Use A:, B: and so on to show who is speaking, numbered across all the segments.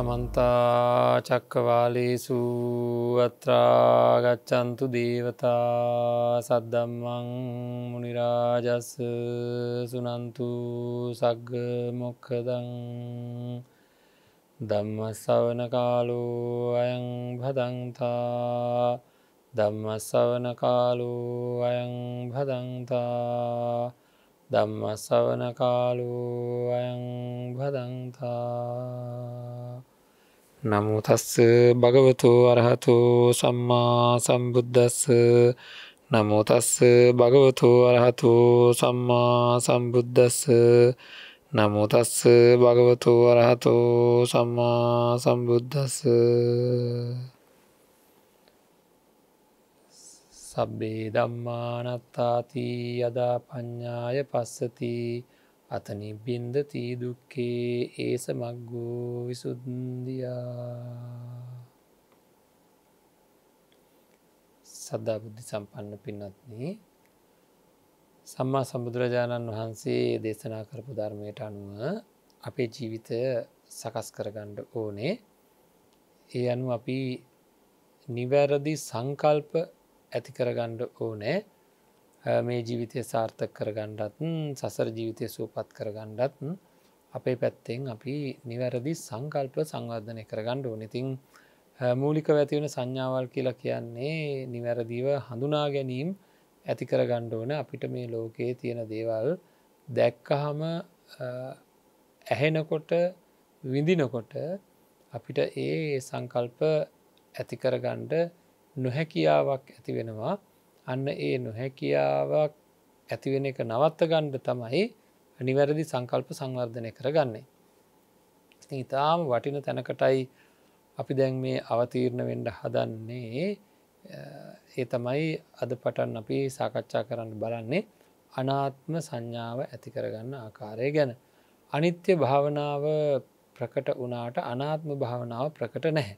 A: සමන්තා චක්කවාලේසු අත්‍රාගච්චන්තු දේවතා සද්දම්මං මනිරාජස් සුනන්තු සග්ග මොක්කදං දම්ම සවන කාලෝ අයං භදන්තා දම්ම සවන කාලෝ අයං භදන්තා දම්ම සවන කාලෝ අයං භදන්තා නමුතස්ස භගවතු අරහතු සම්මා සම්බුද්ධස්ස නමුතස්ස භගවතු අරහතු සම්මා සම්බුද්ධස්ස නමුතස්ස භගවතු අරහතු සම්මා සම්බුද්ධස්ස සබ්බේ දම්මානත්තාති යදා ප්ඥාය පස්සතිී අතනි බින්දතිී දුක්කේ ඒස මක්ගෝ විසුද්ධයා සද්ධා බුද්ධි සම්පන්න පින්නත්න සම්මා සම්බුදුරජාණන් වහන්සේ දේශනා කරපු ධර්මයට අනුව අපේ ජීවිතය සකස් කරගණ්ඩ ඕනේ ඒ අනු අපි නිවැරදි සංකල්ප ඇති කරගණ්ඩ ඕනෑ මේ ජීවිතය සාර්ථක කරගණ්ඩත් සසර ජීවිතය සූපත් කරගණ්ඩත් අපේ පැත්තෙන් අපි නිවැරදි සංකල්ප සංවර්ධනය කරගණ්ඩ ඕනෙතින් මූලික වැතිවන සංඥාවල් කියලා කියන්නේ නිවැරදිව හඳුනා ගැනීම් ඇති කරගණ්ඩ ඕන අපිට මේ ලෝකයේ තියෙන දේවල් දැක්කහම ඇහෙනකොට විඳිනකොට අපිට ඒ සංකල්ප ඇතිකරගණ්ඩ නොහැකියාවක් ඇති වෙනවා අන්න ඒ නොහැකියාවක් ඇතිවෙන එක නවත්ත ගණ්ඩ තමයි නිවැරදි සංකල්ප සංවර්ධනය කරගන්නේ. ඉතාම වටින තැනකටයි අපි දැන් මේ අවතීරණ වෙන්ඩ හදන්නේ ඒ තමයි අද පටන් අපි සාකච්ඡා කරන්න බලන්නේ අනාත්ම සංඥාව ඇති කරගන්න ආකාරය ගැන. අනිත්‍ය භාවනාව ප්‍රකට වනාට අනාත්ම භාවනාව ප්‍රකට නැහැ.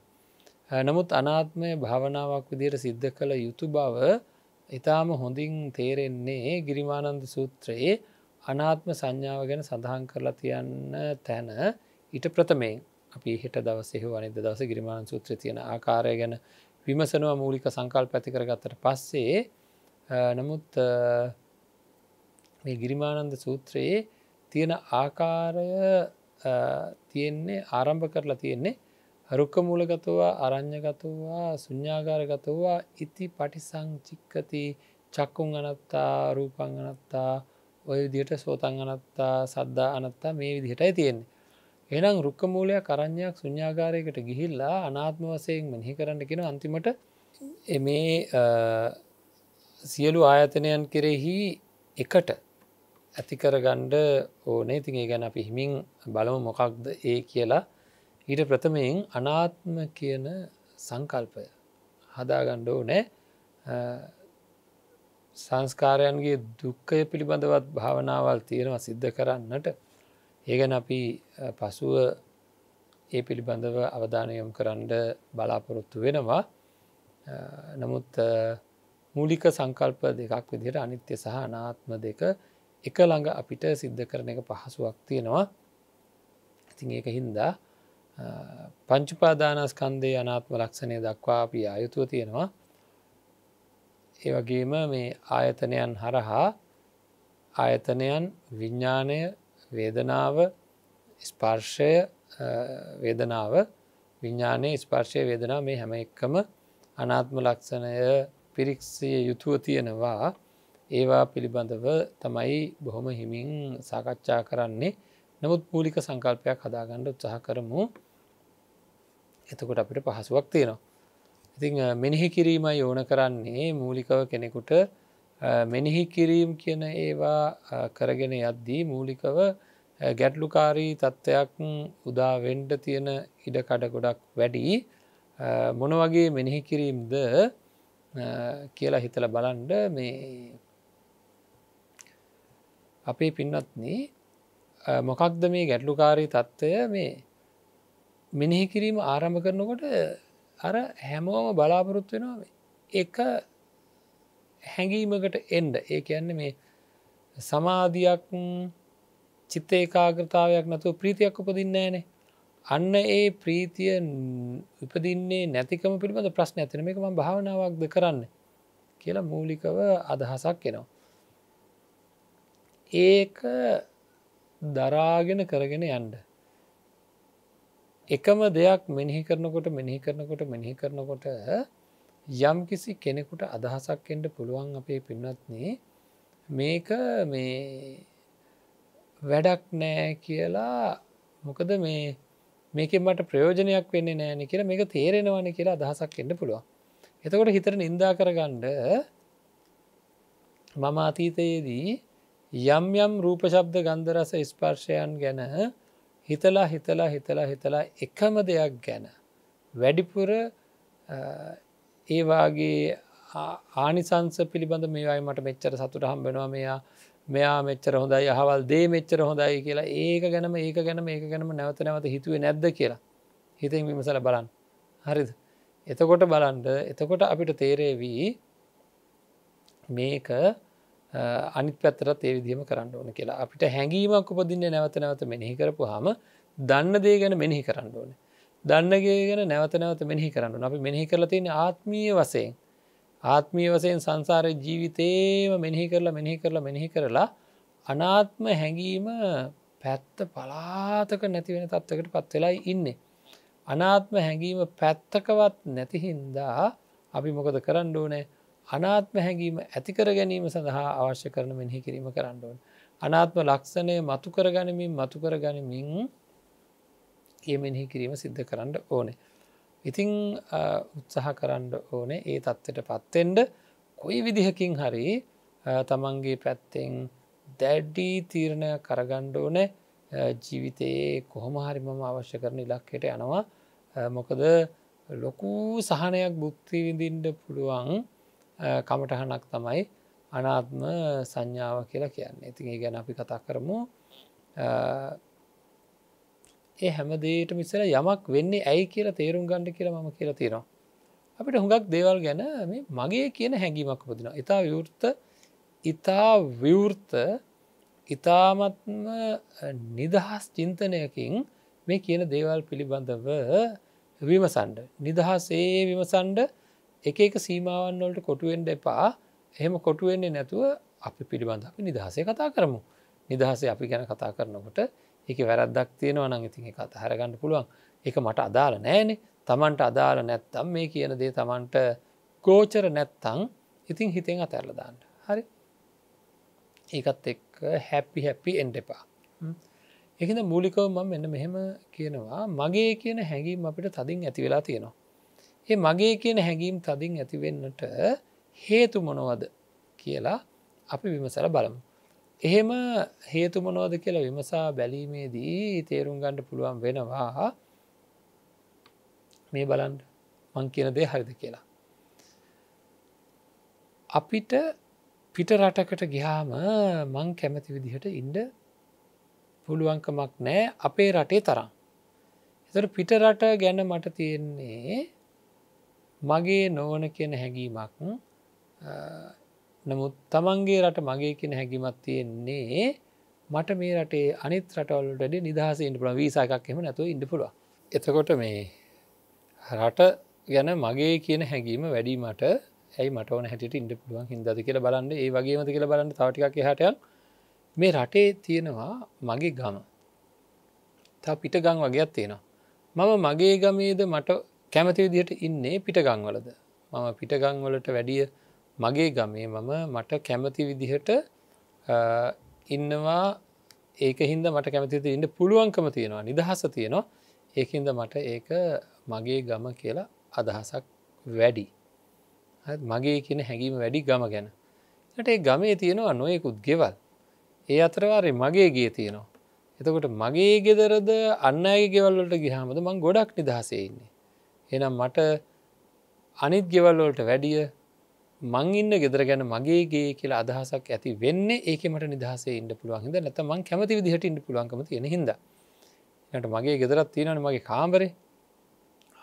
A: නමුත් අනාත්මය භාවනාවක් විදියට සිද්ධ කළ යුතු බව ඉතාම හොඳින් තේරෙන්නේ ගිරිමානන්ද සූත්‍රයේ අනාත්ම සංඥාව ගැන සඳහන් කරලා තියන්න තැන ඊට ප්‍රථමයෙන් අපි හිට දවසෙහ වනිද දවස ගිරිමාන සූත්‍ර තියෙන ආකාරය ගැන විමසනවා මූලික සංකල් පැති කරගත්තට පස්සේ නමුත් මේ ගිරිමානන්ද සූත්‍රයේ තියෙන ආකාරය තියෙන්නේ ආරම්භ කරලා තියෙන්නේ රුක්කමූලගතවා අරං්ඥගතවා සුඥාගාරගතවා ඉති පටිසංචික්කති චක්කුන් අනත්තා රූපං අනත්තා ඔය විදියට සෝතන් අනත්තා සද්දා අනත්තා මේ විදිහටයි තියෙන්නේ. එනම් රුක්කමූලය කරඥයක් සුඥාගාරයකට ගිහිල්ලා අනාත්ම වසයෙන් මෙහි කරන්න කෙන අන්තිමට මේ සියලු ආයතනයන් කෙරෙහි එකට ඇතිකරගණ්ඩ ඕනේ තිගේ ගැන පිහිමින් බලමු මොකක්ද ඒ කියලා ඊට ප්‍රථමයෙන් අනාත්ම කියන සංකල්පය හදාගණ්ඩෝ නෑ සංස්කාරයන්ගේ දුක්කය පිළිබඳවත් භාවනාවල් තියෙනවා සිද්ධ කරන්නට ඒගැන අපි පසුව ඒ පිළිබඳව අවධානයම් කරන්න බලාපොරොත්තු වෙනවා නමුත් මූලික සංකල්ප දෙකක් විදිහට අනිත්‍ය සහ අනාත්ම දෙක එක ළඟ අපිට සිද්ධ කරන එක පහසුවක් තියෙනවා ඉතින් ඒක හින්දා පංචුපාදානස්කන්දය අනාත්ම ලක්ෂණය දක්වා අපි අයුතුව තියෙනවා ඒවගේම මේ ආයතනයන් හරහා ආයතනයන් විඤ්ඥානය වේදනාව ස්පර්ෂය වේදනාව විඤ්ඥානයේ ස්පර්ශය වේදනා මේ හැම එක්කම අනාත්ම ලක්ෂණය පිරික්ෂය යුතුව තියෙනවා ඒවා පිළිබඳව තමයි බොහොම හිමින් සාකච්ඡා කරන්නේ නමුත් පූලික සංකල්පයක් හදාගණ්ඩ උත්සාහ කරමු එතකොට අපිට පහසුවක් තියෙනවා. ඉතිං මෙනෙහි කිරීම යෝන කරන්නේ මූලිකව කෙනෙකුට මෙනෙහි කිරීම් කියන ඒවා කරගෙන යද්දී මූලිකව ගැටලුකාරී තත්ත්වයක් උදාවෙන්ඩ තියෙන ඉඩකඩ ගොඩක් වැඩි මොන වගේ මෙනෙහි කිරීම්ද කියලා හිතල බලන්ඩ මේ අපේ පින්නත්න මොකක්ද මේ ගැටලුකාරී තත්ත්වය මේ මෙනෙහි කිරීම ආරම්භ කරනකොට අර හැමෝම බලාපොරොත්තු වෙනවා එක හැඟීමකට එන්ඩ ඒ ඇන්න මේ සමාධයක් චිත්ත ඒකාග්‍රතාවයක් නැතුව ප්‍රීතියක් උපදින්න ෑනේ අන්න ඒ ප්‍රීතිය උපදින්නේ නැතිකම පිළිබඳ ප්‍රශ්න ඇතින එක ම භාවනාවක්ද කරන්න කියලා මූලිකව අදහසක් එනවා. ඒක දරාගෙන කරගෙන යන්ඩ එකම දෙයක් මෙනිහි කරනකොට මෙනිහි කරනකොට මෙනිහි කරනකොට යම් කිසි කෙනෙකුට අදහසක් එන්ට පුළුවන් අපේ පින්නත්නේ මේක මේ වැඩක් නෑ කියලා මොකද මේ මේක මට ප්‍රයෝජනයක් වෙන්න නෑන කියලා මේක තේරෙනවන කියලා අදහසක් එන්න පුළුවන් එතකොට හිතර නින්දා කරගණ්ඩ මම අතීතයේදී යම් යම් රූපශබ්ද ගන්දරස ස්පර්ශයන් ගැන හිතලා හිතලා හිතලා හිතලා එකම දෙයක් ගැන වැඩිපුර ඒවාගේ ආනිසංස පිළිබඳ මේවායි මට මෙච්චර සතුට හම්බෙනවා මෙයා මෙයා මෙච්චර හොඳයි අහවල් දේ මෙච්චර හොඳයි කියලා ඒක ගැනම ඒක ගැන ඒක ගැනම නැවත නැවත හිතුවේ නැද්ද කියලා හිතෙන් විමසල බලන්න හරිද එතකොට බලන්ඩ එතකොට අපිට තේරේවී මේක අනිත් පැත්තරත් ඒ විදිහම කරන්න ඕන කියලා අපිට හැඟීමක් උපදින්න නැවත නැවත මෙනෙහි කරපු හම දන්න දේ ගැන මෙනෙහි කරන්න ඕන දන්නගේ ගැන නැවත නැවත මෙනෙහි කරන්න අපි මෙනෙහි කරලතින ආත්මීය වසයෙන් ආත්මීය වසයෙන් සංසාර ජීවිතේම මෙනෙහි කරලා මෙනෙහි කරලා මෙනෙහි කරලා අනාත්ම හැඟීම පැත්ත පලාතක නැතිවෙන තත්වකට පත්වෙලා ඉන්නේ අනාත්ම හැඟීම පැත්තකවත් නැතිහින්දා අපි මොකද කරන්න ඕනෑ අනාත්ම හැඟීම ඇතිකර ගැනීම සඳහා අවශ්‍ය කරන මෙහි කිරීම කරන්නඩුවන්. අනාත්ම ලක්ෂණය මතුකර ගනිමින් මතුකර ගනිමින් කියමෙහි කිරීම සිද්ධ කරන්න ඕනේ. ඉතිං උත්සාහ කරන්න ඕනේ ඒ තත්ත්වට පත්තෙන්ඩ කොයි විදිහකින් හරි තමන්ගේ පැත්තෙන් දැඩ්ඩී තීරණය කරගණ්ඩ ඕනේ ජීවිතයේ කොහොම හරිමම අවශ්‍ය කරන ඉලක්කයට යනවා මොකද ලොකු සහනයක් බුක්ති විඳින්ඩ පුළුවන් කමටහනක් තමයි අනාත්ම සංඥාව කියලා කියන්නේ ඉතින් ගැන අපි කතා කරමු ඒ හැමදේට මිසර යමක් වෙන්නේ ඇයි කියලා තේරුම් ගණ්ඩ කියලා මම කියලා තියෙනවා අපිට හුඟක් දේවල් ගැන මගේ කියන හැඟීමක් පදින ඉතා විවෘත ඉතා විවෘත ඉතාමත්ම නිදහස් චින්තනයකින් මේ කියන දේවල් පිළිබඳව විමසන්ඩ නිදහසේ විමසන්ඩ එක එක සීමාවන් වලට කොටුවෙන්ඩ එපා එහෙම කොටුවෙන්නේ නැතුව අපි පිළිබඳ අපි නිදහසේ කතා කරමු නිදහසේ අපි ගැන කතා කරනකොට එක වැරද්දක් තියෙනවා නං ඉතින් එක අතහරගන්න පුළුවන් එක මට අදාළ නෑනේ තමන්ට අදාළ නැත්තම් මේ කියන දේ තමන්ට ගෝචර නැත්තං ඉතින් හිතෙන් අතැරලදාන්න හරි ඒකත් එක් හැපි හැපි එන්ඩ එපා එකද මූලිකව මම එන්න මෙහෙම කියනවා මගේ කියන හැඟීම් අපිට තදින් ඇති වෙලා තියෙනවා ඒ මගේ කියන හැඟීම් තදින් ඇතිවෙන්නට හේතු මොනවද කියලා අපි විමසල බලමු. එහෙම හේතු මොනෝද කියලා විමසා බැලීමේදී තේරුම් ගණ්ඩ පුළුවන් වෙනවා මේ බලන්ඩ මං කියන දේ හරිද කියලා. අපිට පිට රටකට ගිහාම මං කැමැති විදිහට ඉන්ඩ පුළුවන්කමක් නෑ අපේ රටේ තරම්. එතට පිට රට ගැන මට තියෙන්නේ මගේ නොවන කියන හැඟීමක් නමුත් තමන්ගේ රට මගේ කියෙන හැකිමත් තියෙන්නේ මට මේ රටේ අනිත් රටවල්ට නිදහස ඉන්ට පුළ වීසා එකක් එම නැතු ඉඩ පුළුව එතකොට මේ රට ගැන මගේ කියන හැඟීම වැඩීමට ඇයි මටවන හැට ඉඩ පුළුවන් හිදද කියල බලන්න ඒ වගේමති කියල බලන්න තවටික හටයක් මේ රටේ තියෙනවා මගේ ගම තා පිට ගං වගේත් තියෙනවා මම මගේ ගමේද මට කැමති විදිහට ඉන්නේ පිටගංවලද මම පිටගංවලට වැඩිය මගේ ගමේ මම මට කැමති විදිහට ඉන්නවා ඒක හින්ද මට කැමතිද ඉන්න පුළුවන්කම තියෙනවා නිදහස තියෙනවා ඒහින්ද මට ඒක මගේ ගම කියලා අදහසක් වැඩි මගේ කියන හැඟීම වැඩි ගම ගැන ට ඒ ගමේ තියෙනවා නොයෙකුත් ගෙවල් ඒ අතරවාරය මගේ ගේ තියෙනවා එතකොට මගේ ගෙදරද අන්න අයගේ ගෙවල්ලට ගිහාමද මං ගොඩක් නිදහසේඉන්නේ එනම් මට අනිත් ගෙවල්ලෝලට වැඩිය මං ඉන්න ගෙදර ගැන මගේගේ කියලා අදහසක් ඇති වෙන්න ඒක මට නිදහස ඉන්න පුළුවන්හිද නැත මං කැමති විදිහට ඉන්න පුළුවන්කම තියෙන හිද නට මගේ ගෙදරත් තියෙනන මගේ කාමරේ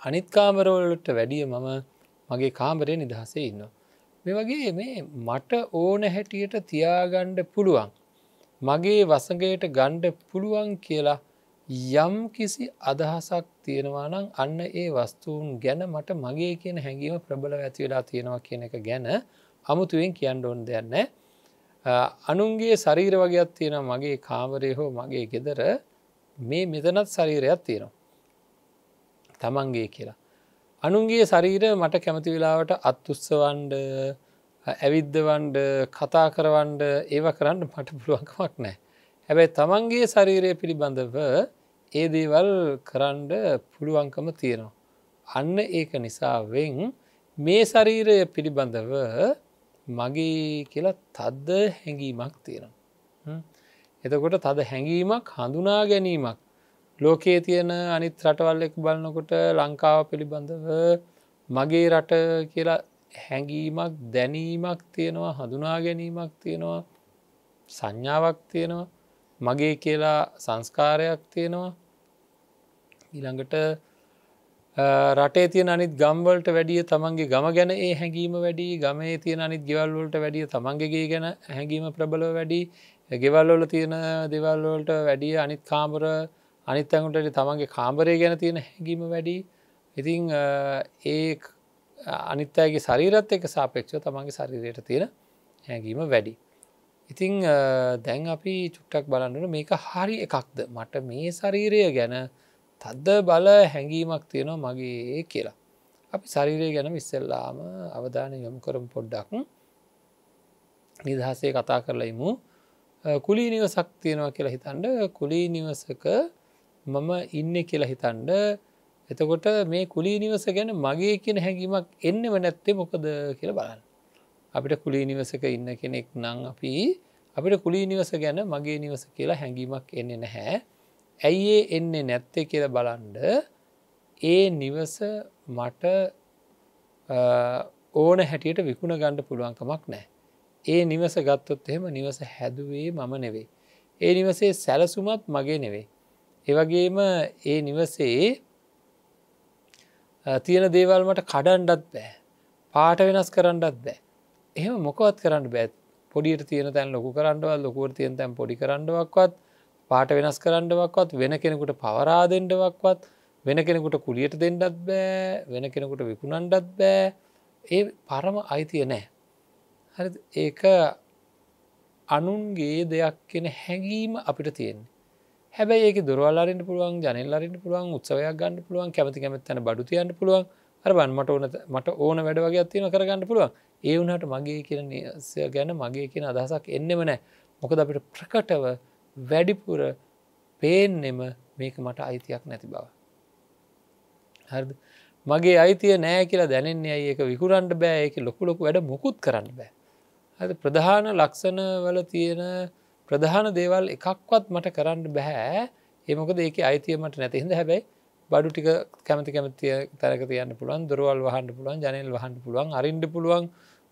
A: අනිත් කාමරවලට වැඩිය මම මගේ කාමරය නිදහසේ ඉන්න. මේ වගේ මේ මට ඕන හැටියට තියාගණ්ඩ පුළුවන් මගේ වසගේට ගණ්ඩ පුළුවන් කියලා යම් කිසි අදහසක් තියෙනවානම් අන්න ඒ වස්තුූන් ගැන මට මගේ කියන හැඟීම ප්‍රබල ඇති වෙලා තියෙනවා කියන එක ගැන අමුතුවෙන් කියන්න ඕන් දෙයන්න අනුන්ගේ ශරීර වගේත් තියෙන මගේ කාමරය හෝ මගේ ගෙදර මේ මෙතනත් ශරීරයක් තියෙනවා තමන්ගේ කියලා අනුන්ගේ ශරීර මට කැමති වෙලාවට අත්තුස්සවන්ඩ ඇවිද්ධවන්ඩ කතා කරවන්ඩ ඒව කරන්න මට පුළුවන්කමක් නෑ හැබැයි තමන්ගේ ශරීරය පිළිබඳව ඒ දේවල් කරන්ඩ පුළුවන්කම තියෙනවා. අන්න ඒක නිසාවෙන් මේ ශරීරය පිළිබඳව මගේ කියලා තද්ද හැඟීමක් තියෙනවා. එතකොට තද හැඟීමක් හඳුනා ගැනීමක් ලෝකයේ තියෙන අනිත් රටවල් එක් බලනකොට ලංකාව පිළිබඳව මගේ රට කියලා හැඟීමක් දැනීමක් තියෙනවා හඳුනා ගැනීමක් තියෙනවා සංඥාවක් තියෙනවා මගේ කියලා සංස්කාරයක් තියෙනවා ඊළඟට රටේ තියෙන අනිත් ගම්වලට වැඩිය තමන්ගේ ගම ගැන ඒ හැඟීම වැඩි ගමේ තියෙන අනිත් ගෙවල්වලට වැඩිය තමන්ගේගේ ගැන හැඟීම ප්‍රබල වැඩි ගෙවල්වල තියෙන දෙවල්වලට වැඩිය අනිත් කාමර අනිත් ඇඟුටට තමන්ගේ කාමරය ගැන තියෙන හැඟීම වැඩි ඉතිං ඒ අනිත් අයගේ ශරීරත් එක සාපේක්ෂව තමන්ගේ ශරීරයට තියෙන හැඟීම වැඩි ඉතිං දැන් අපි චුට්ටක් බලන්නට මේක හරි එකක්ද මට මේ ශරීරය ගැන තද්ද බල හැඟීමක් තියෙනවා මගේ කියලා. අපි ශරීරය ගැන විස්සල්ලාම අවධාන යොමු කරම් පොඩ්ඩක් නිදහසේ කතා කරලයිමු කුලී නිවසක් තියෙනවා කියලා හිතන්ඩ කුලී නිවසක මම ඉන්න කියලා හිතන්ඩ එතකොට මේ කුලී නිවස ගැන මගේ කියෙන හැඟීමක් එන්නව නැත්තේ මොකද කියලා බලන්න. අපිට කුලී නිවසක ඉන්න කෙනෙක් නං අපි අපිට කුලී නිවස ගැන මගේ නිවස කියලා හැඟීමක් එන්නේ නැහැ. ඇයි ඒ එන්නේ නැත්තේ කියල බලන්ඩ ඒ නිවස මට ඕන හැටියට විකුණ ගණ්ඩ පුළුවන්කමක් නෑ. ඒ නිවස ගත්තොත් එහෙම නිවස හැදුවේ මම නෙවේ. ඒ නිවසේ සැලසුමත් මගේ නෙවේ. ඒවගේම ඒ නිවසේ තියෙන දේවල්මට කඩන්ඩත් බෑ. පාට වෙනස් කරන්නත් බෑ. එහෙම මොකවත් කරන්න බැත් පොඩියට තියෙන තැන් ලොකු කරන්නවත් ලොකුවට තියෙන තැන් පොඩි කරන්නවක්වත් පාට වෙනස් කරන්නවක්වත් වෙන කෙනෙකුට පවරා දෙන්නවක්වත් වෙන කෙනෙකුට කුලියට දෙන්නත් බෑ වෙන කෙනෙකුට විකුණන්ඩත් බෑ ඒ පරම අයිතිය නෑ හරි ඒක අනුන්ගේ දෙයක් කෙන හැඟීම අපිට තියෙන්නේ හැබැයි ඒක දුරවල්ලාරට පුළුවන් ජනල්ලාරට පුළුවන් උත්සවයක් ගන්න පුළුවන් කැමති කැමත් තැන බඩු තියන්න පුළුවන් අර බන්මට ඕන මට ඕන වැඩ වගේ අත්තින කරගන්න පුළුවන් ඒ වුණට මගේ කියන නිසය ගැන මගේ කියන අදහසක් එන්නෙම නෑ මොකද අපිට ප්‍රකටව වැඩිපුර පේන්නෙම මේක මට අයිතියක් නැති බව. හරද මගේ අයිතිය නෑ කියලා දැනෙන්නේ අයි ඒක විකුරන්ට බෑ එක ලොකුලොකු වැඩ මුකුත් කරන්න බෑ. ඇ ප්‍රධාන ලක්ෂණ වල තියෙන ප්‍රධාන දේවල් එකක්වත් මට කරන්න බැහැ ඒමකද ඒක අයිතිය මට නැතිහිද හැබැයි බඩු ටික කැමති කැමතිය තැක තියන්න පුළුවන් දොරවල් වහන්ඩ පුළුවන් ජනල් වහන්ඩ පුළුවන් අරින්ඩ පුළුවන්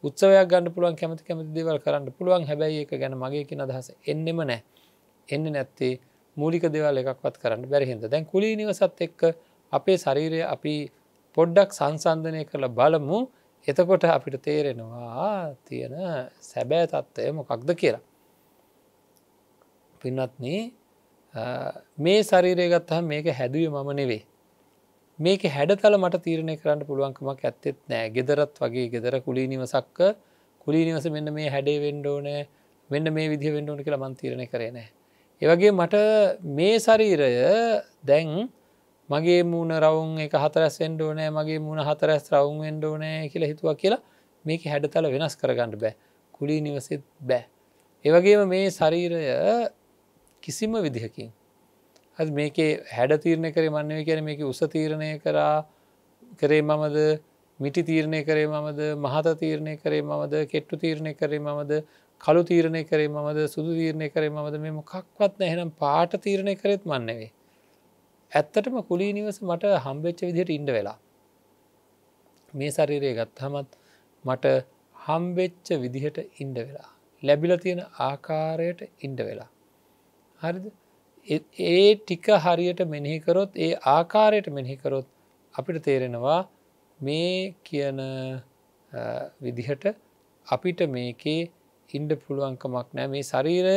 A: උත්සවයක් ගන්න පුළුවන් කැමති කැමති දේවල් කරන්න පුළුවන් හැබැයි එක ගැන මගේ කියන අදහස එන්නෙම නෑ එන්න නැත්තේ මූලික දෙවල් එකක්වත් කරන්න බැරිහිද දැන් කුලි නිවසත් එක්ක අපේ ශරීරය අපි පොඩ්ඩක් සංසන්ධනය කරලා බලමු එතකොට අපිට තේරෙනවා තියෙන සැබෑ තත්ත්වය මොකක්ද කියලා. පින්නත්න මේ ශරීරය ගත්තහ මේක හැදුවේ මම නෙවේ මේක හැඩතල මට තීරණය කරන්න පුළුවන්කමක් ඇත්තෙත් නෑ ගෙදරත් වගේ ගෙදර කුලීනිවසක්ක කුලීනිවස මෙන්න මේ හැඩේ වෙන්ඩෝනෑ මෙන්න මේ විදි වෙන්ඩෝන කියලා මන් තීරණය කරේ නෑ. ඒවගේ මට මේ ශරීරය දැන් මගේ මූුණ රවුන් එක හතරැස් ෙන්ඩෝනෑ මගේ මුණ හතරැස් රවුන් ෙන්ඩෝනෑ කියලා හිතුව කියලා මේක හැඩතල වෙනස් කරගන්නඩ බෑ කුලී නිවසිත් බෑ. ඒවගේම මේ ශරීරය කිසිම විදිහකින් ඇ මේකේ හැඩ තීරණය කරේ මන්නව කියන මේක උස තීරණය කරා කරේ මමද මිටි තීරණය කරේ මමද මහත තීරණය කරේ මමද කෙට්ටු තීරණය කරේ මමද කළු තීරණය කරේ මමද සුදු තීරණය කරේ මද මෙම කක්වත් නැහෙනම් පාට තීරණය කරෙත් මන්නවේ. ඇත්තටම කුලී නිවස මට හම්බෙච්ච විදිහට ඉන්ඩ වෙලා. මේ ශරීරය ගත්හමත් මට හම්බෙච්ච විදිහට ඉන්ඩ වෙලා. ලැබිල තියෙන ආකාරයට ඉන්ඩ වෙලා. හරිද? ඒ ටික හරියට මෙනෙහිකරොත් ඒ ආකාරයට මෙනෙහිකරොත් අපිට තේරෙනවා මේ කියන විදිහට අපිට මේකේ ඉන්ඩ පුළුවන්කමක් නෑ මේ ශරීරය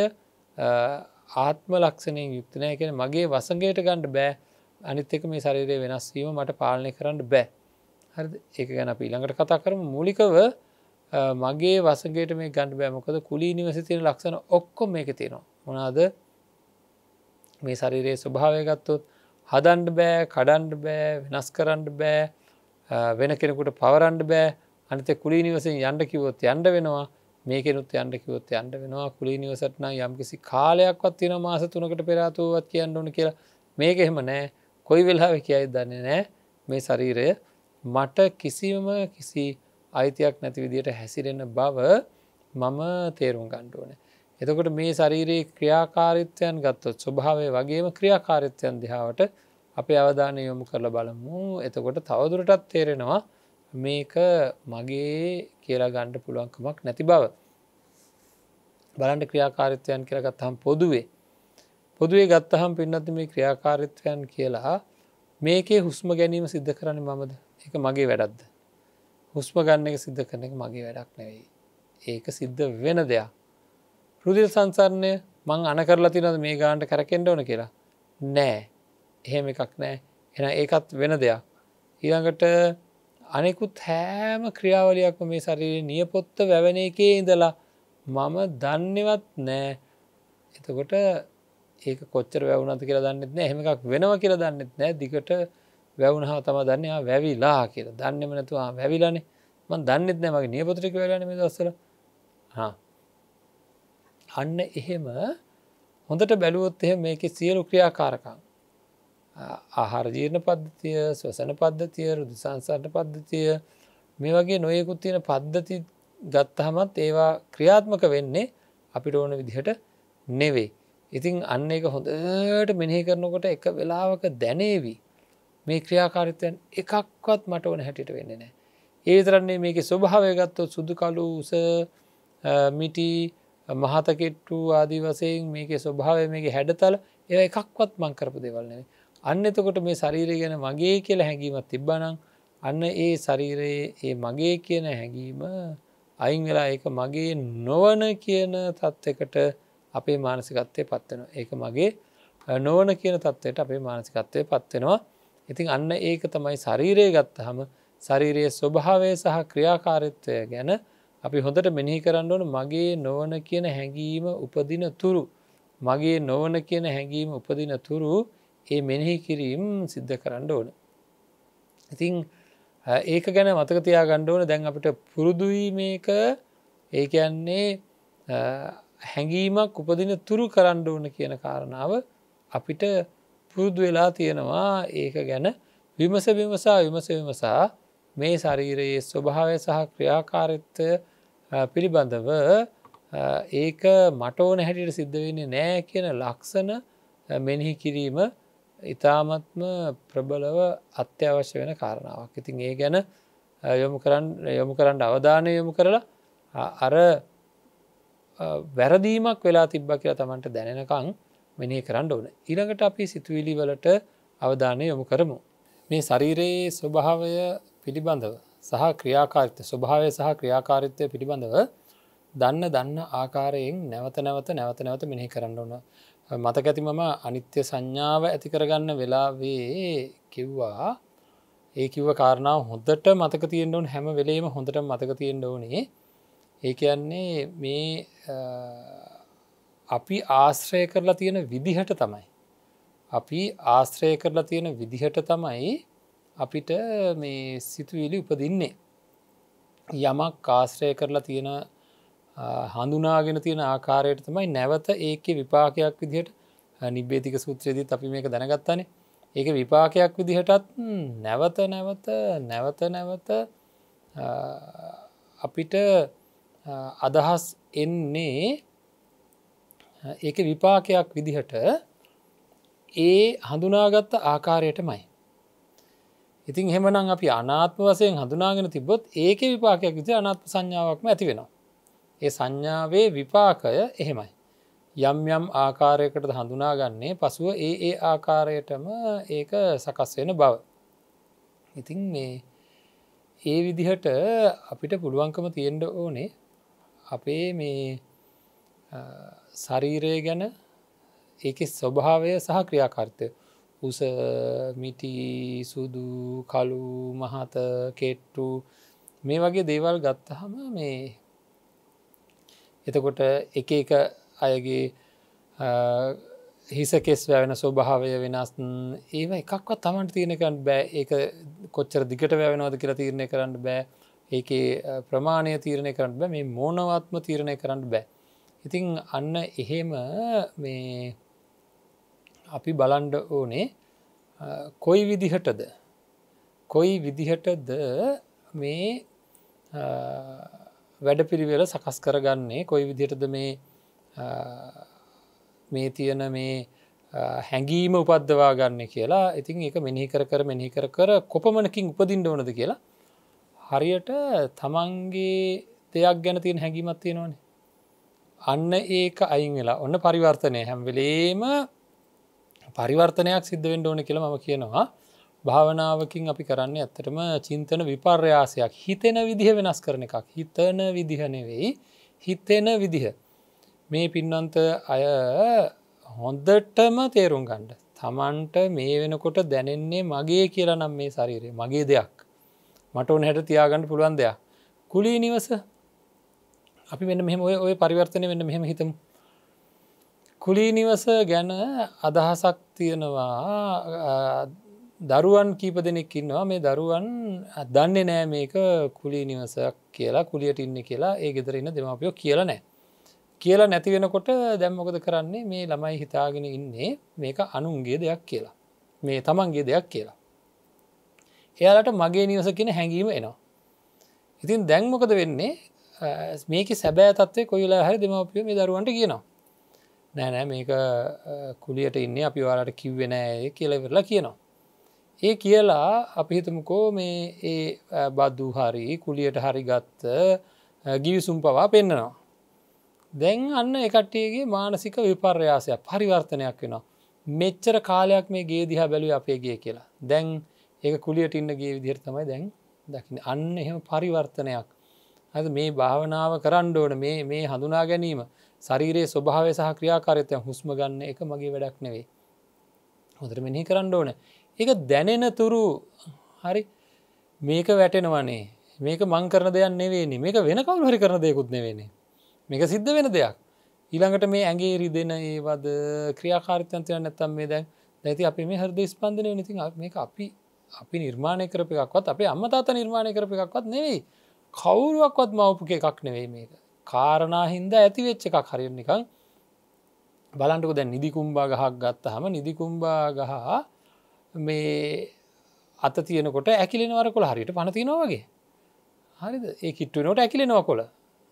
A: ආත්ම ලක්ෂණයෙන් යුක්තනය කියෙන මගේ වසගේට ගණ්ඩ බෑ අනිත් එක මේ ශරීරය වෙනස්වීම මට පාලනය කරන්න බෑ හරි ඒක ගැන අපි ළඟට කතා කරම මූලිකව මගේ වසගේට මේ ගණඩ බෑමොකද කුලී නිවසි තියෙන ලක්ෂණ ඔක්කො මේක තියෙනවා මොනාද මේ ශරිරයේ ස්වභාවය ගත්තොත් හදන්ඩ බෑ කඩන්ඩ බෑ වෙනස් කරන්ඩ බෑ වෙන කෙනෙකුට පවරන්ඩ බෑ අනත කුලි නිවසින් යන්ඩ කිවොත් යන්ඩ වෙනවා මේකෙනුත් යන්ඩ කිවොත් යන්ඩ වෙනවා කුලි නිවසටන යම්කිසි කාලයක්වත් තියෙන මාස තුනකට පෙරාතුවත් කියන්න ඕන කියලා මේක එහෙම නෑ කොයි වෙලාව කියයි දන්නේ නෑ මේ ශරීරය මට කිසිම කිසි අයිතියක් නැති විදියට හැසිරෙන බව මම තේරුම් ගණ්ඩුවනේ එතකොට මේ ශරීරයේ ක්‍රියාකාරිත්වයන් ගත්තොත් ස්වභාවය වගේම ක්‍රියාකාරිත්වයන් දිහාවට අපේ අවධානය යොමු කරලා බලමු එතකොට තවදුරටත් තේරෙනවා මේක මගේ කියලා ගණ්ඩ පුළුවන්කමක් නැති බව. බලන්ට ක්‍රියාකාරිත්වයන් කියලගත් හම් පොදුවේ. පොදුවේ ගත්තහම් පින්නති මේ ක්‍රියාකාරිත්වයන් කියලා මේකේ හුස්ම ගැනීම සිද්ධ කරන මමද එක මගේ වැඩක්ද. හුස්ම ගන්න එක සිද්ධ කරන එක මගේ වැඩක් නෙවෙයි. ඒක සිද්ධ වෙන දෙයක්. රුදිල් සංසරණය මං අනකරලා තිනද මේ ගාන්ට කරකෙන්ඩ ඕන කියලා නෑ එහෙම එකක් නෑ එන ඒකත් වෙන දෙයක් ඊළඟට අනෙකුත් හෑම ක්‍රියාවලයක්ම මේ සරීර නියපොත්ත වැවැන එකේ ඉඳලා මම දන්නවත් නෑ එතකොට ඒක කොච්චර වැවුණත කියලා දන්නෙත් නෑ හෙම එකක් වෙනවා කියලා දන්නෙත් නෑ දිකට වැවුණහා තම දන්නවා වැවිලා කියලා දන්නෙම නැතුවා වැවිලනේ මන් දන්නෙත් නෑ මගේ නියපොත්‍රික වෙලානේ මේ දස්සල හා අන්න එහෙම හොඳට බැලුවොත් එහ මේක සියලු ක්‍රියාකාරකං. ආහාරජීර්ණ පද්ධතිය ස්වසන පද්ධතිය රුදු සංසාට පද්ධතිය මේ වගේ නොයෙකුත් තියෙන පද්ධති ගත්තහමත් ඒවා ක්‍රියාත්මක වෙන්නේ අපිට ඕන විදිහට නෙවේ. ඉතින් අන්න එක හොඳට මෙනෙහි කරනකොට එක වෙලාවක දැනේවි මේ ක්‍රියාකාරිතයන් එකක්වත් මට ඕන හැටිට වෙන්න නෑ. ඒතරන්නේ මේක ස්වභාවය ගත්තොත් සුදු කලු උස මිටී මහතකෙට්ටු ආදී වසයෙන් මේක ස්වභාවය මේක හැඩතල ඒ එකක්වත් මං කරපු දෙවල්නේ අන්න එතකොට මේ ශරීරය ගැන මගේ කියලා හැඟීමත් තිබ්බනං අන්න ඒ ශරීරයේ ඒ මගේ කියන හැඟීම අයින් වෙලා ඒක මගේ නොවන කියන තත්ත්කට අපේ මානසිකත්වය පත්වෙන ඒක මගේ නොවන කියන තත්ත්වයට අපේ මානසිකත්වය පත්වෙනවා ඉතින් අන්න ඒක තමයි ශරීරය ගත්ත හම ශරීරයේ ස්වභාවය සහ ක්‍රියාකාරිත්වය ගැන අපි හොඳට මෙනෙහි කරන්න ඕන මගේ නොවන කියන හැඟීම උපදින තුරු මගේ නොවන කියන හැඟීම උපදින තුරු ඒ මෙනෙහි කිරීම් සිද්ධ කරන්න ඕන. ඉතිං ඒක ගැන මතකතියා ගණ්ඩ ඕන දැන් අපිට පුරුදුයි මේක ඒකයන්නේ හැඟීමක් උපදින තුරු කරන්න ඕන කියන කාරණාව අපිට පුරුදු වෙලා තියෙනවා ඒක ගැන විමස විමසා විමස විමසා මේ ශරීරයේ ස්වභාවය සහ ක්‍රියාකාරිත්වය පිළිබඳව ඒක මට ඕන හැටියට සිද්ධ වෙන්නේ නෑ කියන ලක්ෂණ මෙනෙහි කිරීම ඉතාමත්ම ප්‍රබලව අත්‍යවශ්‍ය වෙන කාරණාවක්. ඉතින් ඒ ගැන යොමු කරන්න යොමු කරන්න අවධානය යොමු කරලා අර වැරදීමක් වෙලා තිබ්බ කියලා තමන්ට දැනෙනකං මෙනේ කරන්න ඕන. ඉළඟට අපි සිතුවිලි වලට අවධානය යොමු කරමු. මේ ශරීරයේ ස්වභාවය පිළිබඳව සහ ක්‍රියාකාරිත ස්වභාවය සහ ක්‍රියාකාරිත්වය පිළිබඳව දන්න දන්න ආකාරයෙන් නැවත නැවත නැවත නැවත මෙහි කරන්න ඕන. මතකඇති මම අනිත්‍ය සංඥාව ඇති කරගන්න වෙලාවේ කිව්වා ඒ කිව්ව කාරණාව හොඳට මතක තියෙන්ට ඕන් හැම වෙලේම හොඳට මතක තියෙන්ට ඕනේ ඒ කියන්නේ මේ අපි ආශ්‍රය කරලා තියෙන විදිහට තමයි. අපි ආශ්‍රය කරලා තියෙන විදිහට තමයි අපිට මේ සිතුවිලි උපදින්නේ. යමක් ආශ්‍රය කරලා තියෙන හඳුනාගෙන තියෙන ආකාරයට තමයි නැවත ඒක විපාකයක් විදිහට නිබ්බේතික සූත්‍රයේදීත් අපි මේක දැනගත්තනේ ඒක විපාකයක් විදිහටත් නැවත නැවත නැවත නැවත අපිට අදහස් එන්නේ ඒක විපාකයක් විදිහට ඒ හඳුනාගත්ත ආකාරයටමයි ඉතින් හෙමනම් අපි අනාත්ම වසයෙන් හඳුනාගෙන තිබොත් ඒක විපාකයක් විදි අනාත්ම සංඥාවක්ම ඇති වෙනවා. ඒ සංඥාවේ විපාකය එහෙමයි. යම් යම් ආකාරයකට හඳුනාගන්නේ පසුව ඒ ඒ ආකාරයටම ඒක සකස් වෙන බව. ඉතින් මේ ඒ විදිහට අපිට පුළුවන්කම තියෙන්ඩ ඕනේ අපේ මේ ශරීරය ගැන ඒක ස්වභාවය සහ ක්‍රියාකාර්තය උස මිටි සුදු කලු මහත කෙට්ටු මේ වගේ දේවල් ගත්තහම මේ එතකොට එක එක අයගේ හිස කෙස් වැවෙන ස්වභාවය වෙනස් ඒව එකක්ව තමන්ට තියනකන් බෑ ඒ කොච්චර දිගට වැවෙනවාද කියලා තීරණය කරන්න බෑ ඒක ප්‍රමාණය තීරණය කරන්න බෑ මේ මෝනවත්ම තීරණය කරන්න බෑ ඉතිං අන්න එහෙම මේ අපි බලන්ඩ ඕනේ කොයි විදිහටද කොයි විදිහටද මේ වැඩ පිරිවෙල සකස් කරගන්නේ කොයි විදිහටද මේ මේ තියන මේ හැඟීම උපද්දවා ගන්න කියලා ඉතින් එක මෙනි කර කර මෙනි කර කර කොපමණකින් උපදින්ඩ ඕනද කියලා හරියට තමන්ගේ දෙයක් ගැන තියෙන හැඟීමත් තියෙනවනේ අන්න ඒක අයින් වෙලා ඔන්න පරිවර්තනය හැම්වෙලේම පරිවර්තනයක් සිද්ධ වෙන්ඩ ඕන කියලා ම කියනවා භාවනාවකින් අපි කරන්නේ ඇත්තටම චින්තන විපර්යාසයක් හිතෙන විදිහ වෙනස් කරන එකක් හිතන විදිහනෙවෙයි හිතෙන විදිහ මේ පින්නන්ත අය හොන්දටම තේරුම් ගණ්ඩ තමන්ට මේ වෙනකොට දැනෙන්නේ මගේ කියලා නම් මේ ශරීරය මගේ දෙයක් මට උන් හැට තියාගන්න පුළුවන් දෙයක් කුලී නිවස අපි වෙන මෙම ඔය පරිවර්තනය වෙන්න මෙහෙම හිතමු කුලී නිවස ගැන අදහසක් තියෙනවා දරුවන් කීප දෙනෙක් ඉන්නවා මේ දරුවන් දන්නේ නෑ මේක කුලී නිවසක් කියලා කුලියට ඉන්න කියලා ඒ ගෙදරන්න දෙමාපියෝ කියලා නෑ කියලා නැති වෙනකොට දැම්මොකද කරන්නේ මේ ළමයි හිතාගෙන ඉන්නේ මේක අනුන්ගේ දෙයක් කියලා මේ තමන්ගේ දෙයක් කියලා එයාලට මගේ නිවස කියෙන හැඟීම එනවා ඉතින් දැන්මොකද වෙන්නේ මේක සැබෑ තත්වේ කොයිලා හරි දෙමාපියෝ මේ දරුවන්ට කියනවා නෑනෑ මේක කුලියට ඉන්න අපි වාලට කිව්වෙනෑ කියලවෙරලා කියනවා. ඒ කියලා අපිහිතමකෝ මේ ඒ බද්දූ හරි කුලියට හරි ගත්ත ගිවිසුම් පවා පෙන්න්නනවා. දැන් අන්න එකට්ටියගේ මානසික විපර්යාසයක් පරිවර්තනයක් වෙනවා. මෙච්චර කාලයක් මේ ගේ දිහා බැලු අපේගේ කියලා. දැන් ඒ කුලියට ඉන්න ගේ විදිර තමයි දැන් දකින අන්න එහෙම පරිවර්තනයක්. ඇ මේ භාවනාව කරන්න ඕන මේ හඳුනා ගැනීම ශරීරයේ ස්වභාවය සහ ක්‍රියාකාරතය හුස්ම ගන්න එක මගේ වැඩක් නෙවෙයි. හොඳට මෙහි කරන්න ඕන. එක දැනෙන තුරු හරි මේක වැටෙනවනේ මේක මං කරන දෙයක් නෙවේනි මේක වෙන කවු හරි කරන දෙයකුත් නෙවෙනි. මේක සිද්ධ වෙන දෙයක්. ඊළඟට මේ ඇගේ රිදෙන ඒවද ක්‍රියාකාරිතන්තය නැත්තම් මේ දැන් දැති අපි මේ හරද ස්පන්දනය නති මේ අපි අපි නිර්මාණය කරප එකක්වත් අපේ අම්මතාත නිර්මාණය කරප එකක්වත් නෙවෙයි කවුරුවක්වත් මවපු එකක් නෙවෙයි මේක කාරණහින්ද ඇතිවෙච්ච එකක් හරිර නිකං බලන්ටක දැ නිදිකුම්බා ගහක් ගත්ත හම නිදිකුම්බා ගහ මේ අත තියනකොට ඇකිලෙනවර කොළ හරිට පනතිනවාගේ හරි ඒ කිට්ටුනට ඇකිලෙනවා කොළ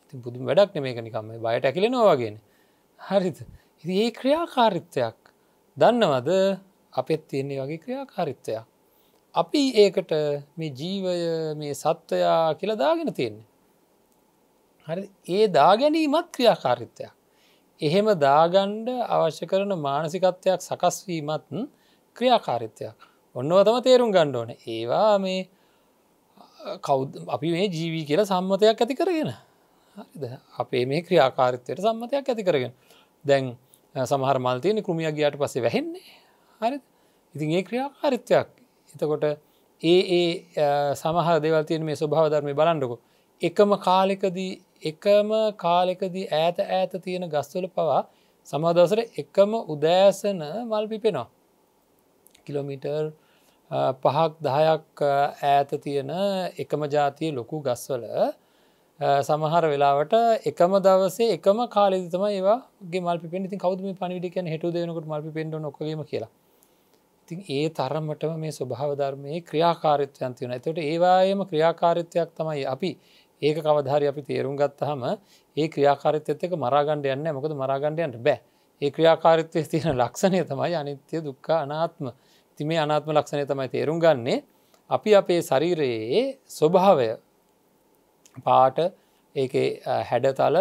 A: ති බුදු වැඩක් මේක නිකම බයට ඇකිලෙනවාගෙන හරිත ඒ ක්‍රියාකාරිත්වයක් දන්නවද අපත් තියෙන්නේ වගේ ක්‍රියාකාරිත්වයක් අපි ඒකට මේ ජීවය මේ සත්වයා කියලදාගෙන තියෙන්නේ හරි ඒ දාගැනීමත් ක්‍රියාකාරිත්වයක්. එහෙම දාගණ්ඩ අවශ්‍ය කරන මානසිකත්වයක් සකස්වීමත් ක්‍රියාකාරිත්වයක්. ඔන්නව තම තේරුම් ගණ්ඩෝන ඒවා මේ කව් අපි මේ ජීවී කියල සම්මතයක් ඇති කරගෙන. අපේ මේ ක්‍රියාකාරිත්වයට සම්මතයක් ඇති කරගෙන. දැන් සමහර මල්තයන කෘමිය ගියට පසේ වැහෙන්නේ හරි ඉතින් ඒ ක්‍රියාකාරිත්වයක් එතකොට ඒ ඒ සමහ දෙවල්තියන මේ ස්වභාවධර්මය බලන්ඩකෝ එකම කාලෙකදී එකම කාලෙකදී ඈත ඈත තියෙන ගස්වල පවා සමාදවසර එකම උදෑසන මල් පිපෙනවා. කිලෝමීටර් පහක් දහයක් ඈත තියෙන එකම ජාතිය ලොකු ගස්වල සමහර වෙලාවට එකම දවසේ එකම කාලෙදතම ඒවාගේ මල් පිපෙන් ඉති කවදම පනිිටිකන් හට දෙනකට මල් පිපෙන්ඩ නොකීම කියලා. ඉතින් ඒ තරමටම මේ ස්වභාවධර්මයේ ක්‍රියාකාරිත්වයන් තියෙන එතට ඒවායම ක්‍රියාකාරිත්වයක් තමයි අපි ඒක කවධාරි අපි තේරුම් ගත්තහම ඒ ක්‍රියාකාරිත්‍යත් එක මරාගණ්ඩ යන්න මොකද මරාගණ්ඩයන්ට බෑ ඒ ක්‍රියාකාරිත්වය තියෙන ලක්ෂණය තමයි අනිත්‍ය දුක්ක අනාත්ම තිමේ අනාත්ම ලක්ෂණය තමයි තේරුම් ගන්නේ අපි අපේ ශරීරයේ ස්වභාවය පාට ඒ හැඩතල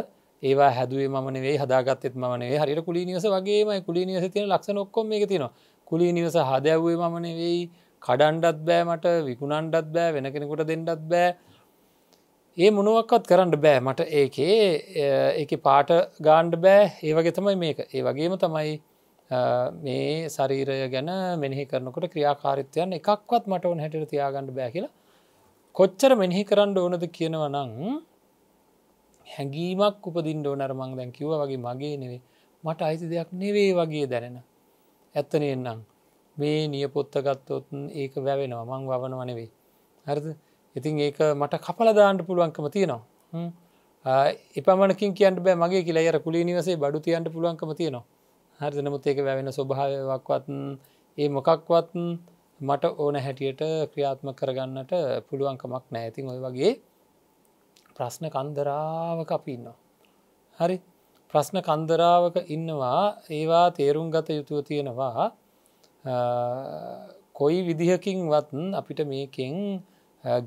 A: ඒවා හැදුවේ මනේ හදාගත්තෙත් මනේ හරිට කුලිනිියස වගේම කුලිනිියස තියෙන ලක්ෂණ ඔක්කොම එක තිනවා කුලිනිියස හදැව්වේ මනවෙයි කඩන්ඩත් බෑ මට විකුණන්ඩත් බෑ වෙන කෙනෙකුට දෙන්නත් බෑ ඒ මොනුවක්වත් කරන්න බෑ මට ඒකේ එක පාට ගාණ්ඩ බෑ ඒවගේ තමයි මේක ඒ වගේම තමයි මේ සරීරය ගැන මෙහි කරනකට ක්‍රියාකාරිත්වයන් එකක්වත් මටවන් හැට තියාගණඩ බෑ කියලා කොච්චර මෙහි කරන්න ඕනද කියනව නං හැඟීමක් උපදින්ඩ ඕනර මං දැන් කිව වගේ මගේ නෙවේ මට අයිති දෙයක් නෙවේ වගේ දැනෙන ඇත්තනයෙන්නම් මේ නියපොත්ත ගත්තොත් ඒක වැැවෙනවා මං වවන වනවේ හරිද ඉතින් ඒක මට කපලදාන්නට පුළුවන්කම තියෙනවා එපමණකින් කියන්න බෑ මගේ කියලා අර කුලි නිවසේ බඩු තියන්ට පුළුවන්කම තියෙනවා හරි නමුත් ඒක වැැවෙන ස්වභාවයක්වත් ඒ මොකක්වත් මට ඕන හැටියට ක්‍රියාත්ම කරගන්නට පුළුවන්කමක් නෑ ඉතින් ඔය වගේ ප්‍රශ්න කන්දරාවක අපි ඉන්නවා හරි ප්‍රශ්න කන්දරාවක ඉන්නවා ඒවා තේරුම් ගත යුතුව තියෙනවා කොයි විදිහකින් වත්න් අපිට මේකෙන්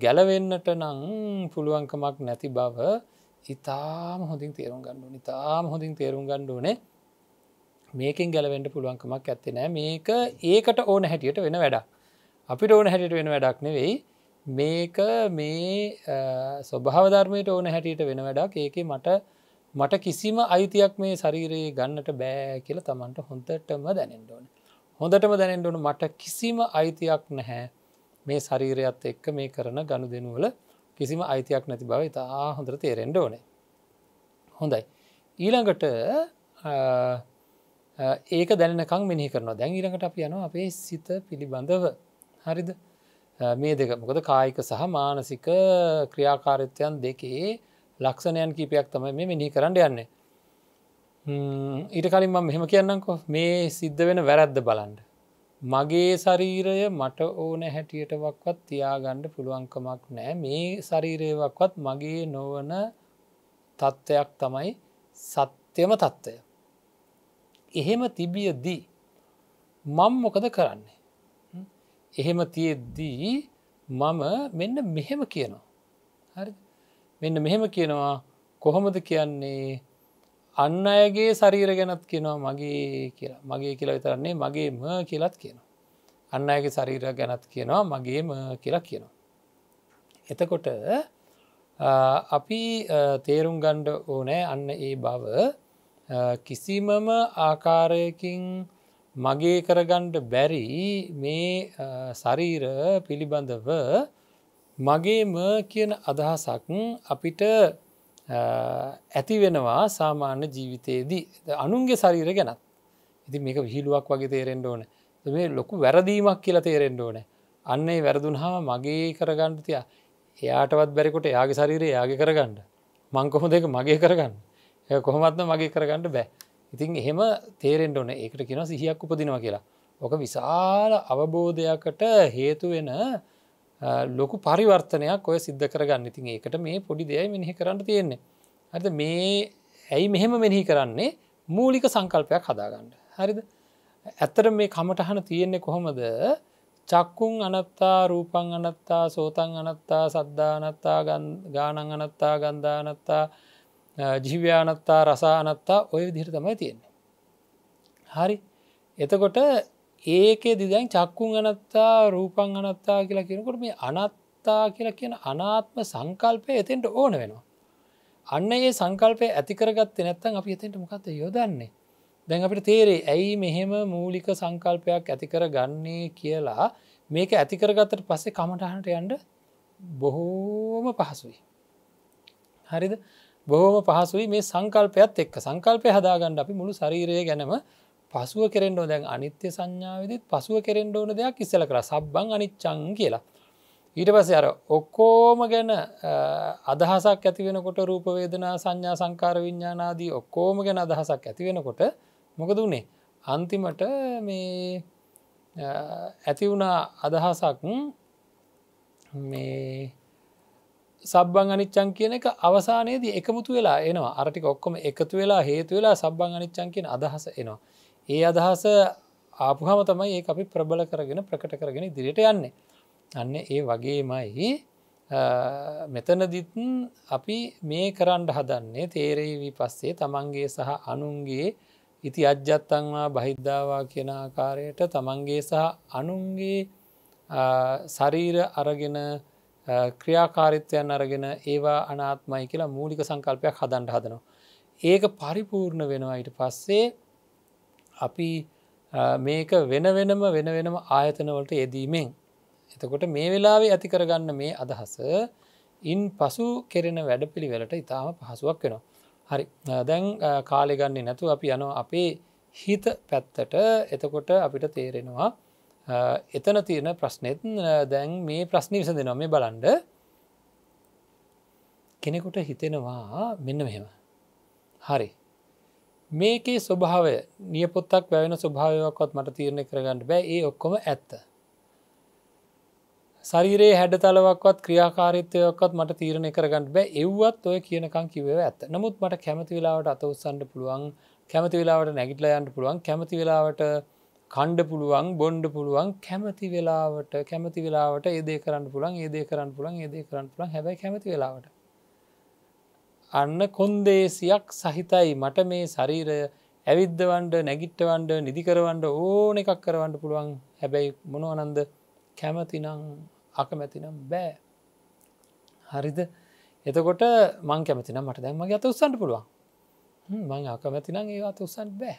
A: ගැලවෙන්නට නං පුළුවන්කමක් නැති බව ඉතාම හොඳින් තේරුම් ගණ්ඩු නිතාම හොඳින් තේරුම් ගණ්ඩුවනේ මේකින් ගැලවෙන්ට පුළුවන්කමක් ඇත්තේ නෑ මේක ඒකට ඕන හැටියට වෙන වැඩක් අපිට ඕන හැටියට වෙන වැඩක් නෙවෙයි මේක මේ ස්වභාවධර්මයට ඕන හැටියට වෙන වැඩක් ඒක මට මට කිසිම අයිතියක් මේ ශරීරයේ ගන්නට බෑ කියලා තමන්ට හොඳටම දැනෙන්ඩ ඕන හොඳටම දැනෙන්ඩ ඕන මට කිසිම අයිතියක් නැහැ මේ ශරීරයත් එක්ක මේ කරන ගණු දෙනුවල කිසිම අයිතියක් නැති බව ඉතා හොඳර තේරෙන්ඩ ඕනේ. හොඳයි. ඊළඟට ඒක දැනකං මෙනි කරනවා දැන් ඊරඟට අප යනවා අපේ සිත පිළිබඳව හරිද මේ දෙක මොකද කායික සහ මානසික ක්‍රියාකාරිත්වයන් දෙකේ ලක්ෂණයන් කීපයක් තම මේ මෙනි කරන්න යන්නේ ඊට කලින් මම මෙහෙම කියන්නකො මේ සිද්ධ වෙන වැරද්ද බලන්ඩ මගේ ශරීරය මට ඕන හැටියටවක්වත් තියාගණ්ඩ පුළුවන්කමක් නෑ මේ ශරීරයවක්වත් මගේ නොවන තත්ත්වයක් තමයි සත්‍යම තත්ත්වය. එහෙම තිබියදී මං මොකද කරන්නේ. එහෙම තියෙද්දී මම මෙන්න මෙහෙම කියනවා. මෙන්න මෙහෙම කියනවා කොහොමද කියන්නේ අන්න අයගේ ශරීර ගැනත් කියනවා මගේ කියලා මගේ කියලා විතරන්නේ මගේම කියලත් කියනවා. අන්න අයගේ ශරීර ගැනත් කියනවා මගේම කියලා කියනවා. එතකොට අපි තේරුම් ගණ්ඩ ඕනෑ අන්න ඒ බව කිසිමම ආකාරයකින් මගේ කරගණ්ඩ බැරි මේ ශරීර පිළිබඳව මගේම කියන අදහසක් අපිට ඇති වෙනවා සාමාන්‍ය ජීවිතයේදී අනුන්ගේ ශරීර ගැනත් ඉති මේක විහිලුවක් වගේ තේරෙන්ඩ ඕන මේ ලොකු වැරදීමක් කියලා තේරෙන්ඩ ඕන අන්නේ වැරදුන් හා මගේ කරගන්න තිය එයාටවත් බැරිකොට යාගේ ශරීරය යාගේ කරගන්න මංකොහො දෙක මගේ කරගන්න කොහොමත්ම මගේ කරගන්නට බෑ ඉතින් එහෙම තේරෙන්ට ඕන ඒකට කියෙන සිහියක් උපදිනවා කියලා ඕක විශාල අවබෝධයකට හේතුවෙන ලොකු පරිවර්තනයක් ඔය සිද්ධ කරගන්න ඉතින් ඒකට මේ පොඩි දෙයයි මිනිහි කරන්න තියෙන්නේ. ඇද මේ ඇයි මෙහෙම මෙනිහි කරන්නේ මූලික සංකල්පයක් හදාගන්න. හරිද ඇත්තට මේ කමටහන තියෙන්නේ කොහොමද චක්කුන් අනත්තා රූපං අනත්තා සෝතන් අනත්තා සද්ධා අනත්තා ගානං අනත්තා ගන්ධානත්තා ජීව්‍යානත්තා රසා අනත්තා ඔය විදිහට තමයි තියෙන්නේ. හරි එතකොට ඒකෙදි දැන් චක්කුන් අනත්තා රූපන් අනත්තා කියලා කියනකොට මේ අනත්තා කියලා කියන අනාත්ම සංකල්පය එතෙන්ට ඕන වෙනවා. අන්න ඒ සංකල්පය ඇතිකරගත් නැත්තන් අපි එතෙන්ට මොකක්ද යොදන්නේ. දැන් අපිට තේරේ ඇයි මෙහෙම මූලික සංකල්පයක් ඇතිකර ගන්නේ කියලා මේක ඇතිකරගත්තට පස්සේ කමටහනට යන්ඩ බොහෝම පහසුයි. හරිද බොහෝම පහසුයි මේ සංකල්පයත් එක්ක සංකල්පය හදාගන්න අපි මුළු ශරීරය ගැනම පසුව කෙරෙන්ඩෝ දැන් අනිත්‍ය සංඥාවදත් පසුව කෙරෙන්ඩ ඕන දෙයක් ඉස්සල කර සබ්බං අනිච්චං කියලා. ඊට පස අර ඔක්කෝම ගැන අදහසක් ඇතිවෙනකොට රූපවේදනා සංඥා සංකාර විඤ්ඥානාදී ඔක්කෝම ගැන අදහසක් ඇතිවෙනකොට මොකද වුණේ අන්තිමට මේ ඇතිවුණා අදහසක් මේ සබ්බං අනිච්චන් කියන එක අවසානයේදී එකමුතු වෙලා එනවා අරටික ඔක්කොම එකතු වෙලා හේතු වෙලා සබ්බං අනිච්චන් කියන අදහස එනවා ඒ අදහස ආපුහම තමයි ඒ අපි ප්‍රබල කරගෙන ප්‍රකට කරගෙන දිරිට යන්නේ අන්න ඒ වගේමයි මෙතනදිත් අපි මේ කරන්න හදන්නේ තේරෙවි පස්සේ තමන්ගේ සහ අනුන්ගේ ඉති අජ්‍යත්තන්වා බහිද්ධවා කියන ආකාරයට තමන්ගේ සහ අනුන්ගේ ශරීර අරගෙන ක්‍රියාකාරිත්වයන් අරගෙන ඒවා අනාත්මයි කියලා මූලික සංකල්පයක් හදන්ට හදනවා. ඒක පරිපූර්ණ වෙනවා ඊට පස්සේ අපි මේක වෙන වෙනම වෙන වෙනම ආයතනවලට යෙදීමෙන්. එතකොට මේ වෙලාවේ ඇති කරගන්න මේ අදහස ඉන් පසු කෙරෙන වැඩ පිළිවෙලට ඉතාම පහසුවක් වෙනවා. හරි දැන් කාලෙගන්නේ නැතු අපි යන අපේ හිත පැත්තට එතකොට අපිට තේරෙනවා එතන තියෙන ප්‍රශ්නෙත් දැන් මේ ප්‍රශ්න විසඳ නොම මේ බලන්ඩ කෙනෙකුට හිතෙනවා මෙන්න මෙහෙම. හරි මේකේ ස්වභාවය නියපොත්තක් වැැවෙන ස්වභාවයක්වත් මට තීරණය කරගන්නට බෑ ඒ ඔක්කොම ඇත්ත. සරිරේ හැඩ තලවක්වත් ක්‍රියාකාරිත්වයක්වත් මට තීරණය කරගන්න බෑ එව්වත් ඔය කියනකං කිව ඇත් නමුත් මට කැමති වෙලාවට අත උත්සන්ඩ පුළුවන් කැමති වෙලාවට නැගිටලයන්ට පුළුවන් කැමති වෙලාවට කණ්ඩ පුළුවන් බොන්්ඩ පුළුවන් කැමති වෙලාවට කැමති වෙලාවට ඒදේ කරන්න පුළන් ඒදේ කරන්න පුළන් ඒදේ කරන්න පුළන් හැබැ කැමති වෙලාවට අන්න කොන්දේසියක් සහිතයි මට මේ ශරීරය ඇවිද්දවන්ඩ නැගිට්ටවන්ඩ නිදිකරවන්ඩ ඕන එකක් කරවන්න පුළුවන් හැබැයි මොනවනන්ද කැමතිනම් අකමැතිනම් බෑ හරිද එතකොට මං කැමතින මට දැම ගත උත්සන්ට පුළුවන් මං අකමැතිනම් ඒ අත උත්සන්ට බෑ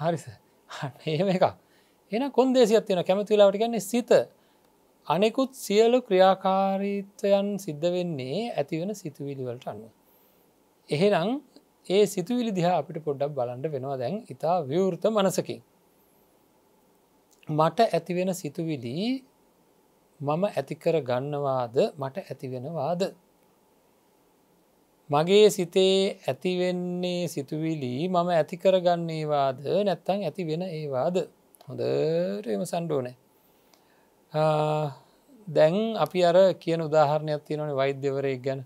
A: හරිස ඒම එක එන කොන්දේසියක් තියෙන කැමතිලාවට ගන්නේ සිත අනෙකුත් සියලු ක්‍රියාකාරීත්වයන් සිද්ධ වෙන්නේ ඇතිවෙන සිතුවිලිවලට අනුව. එහෙනම් ඒ සිතුවිලි දිහා අපිට පොඩ්ඩක් බලන්ට වෙනවා දැන් ඉතා විවෘත මනසකින්. මට ඇතිවෙන සිතුවිලි මම ඇතිකර ගන්නවාද මට ඇතිවෙනවාද. මගේ සිතේ ඇතිවෙන්නේ සිතුවිලි මම ඇතිකර ගන්නේවාද නැත්තං ඇතිවෙන ඒවාද හොඳටම සණ්ඩෝනෑ. දැන් අපි අර කියන උදාහරණයක් තියෙනවන වෛද්‍යවරය ගැන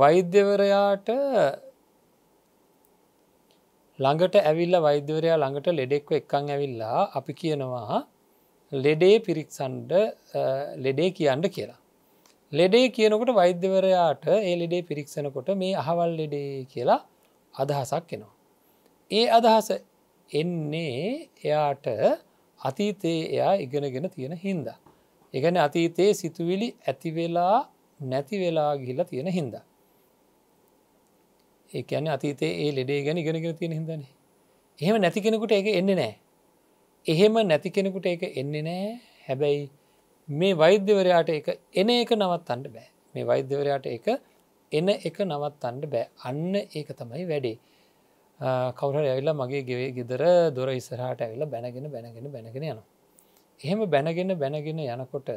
A: වෛද්‍යවරයාට ළඟට ඇවිල්ල වෛද්‍යවරයා ළඟට ලෙඩෙක්ව එකං ඇවිල්ලා අපි කියනවා ලෙඩේ පිරික්සන්ඩ ලෙඩේ කියන්න කියලා. ලෙඩේ කියනකොට වෛද්‍යවරයාට ඒ ලෙඩේ පිරික්සනකොට මේ අහවල් ලෙඩේ කියලා අදහසක් එනවා. ඒ අදහස එන්නේ එයාට අතීතයේ එයා ඉගෙනගෙන තියෙන හින්දා. එකන අතීතයේ සිතුවිලි ඇතිවෙලා නැතිවෙලා ගිහිලා තියෙන හින්ද. ඒකන අතීතේ ඒ ලෙඩේ ගැන ගෙනගෙන තියෙන හිදන. එහෙම නැති කෙනෙකුට එක එන්න නෑ. එහෙම නැති කෙනෙකුට එක එන්නේ නෑ හැබැයි මේ වෛද්‍යවරයාට එක එන එක නවත් අන්ඩ බෑ මේ වෛද්‍යවරයාට එක එන එක නවත් අන්ඩ බෑ අන්න ඒක තමයි වැඩේ. කවුර ඇවිල්ලා මගේ ගෙවේ ගෙදර දොර ඉස්සරහට ඇවිල්ලා බැනගෙන බැනගෙන බැනගෙන යනවා. එහෙම බැනගෙන බැනගෙන යනකොට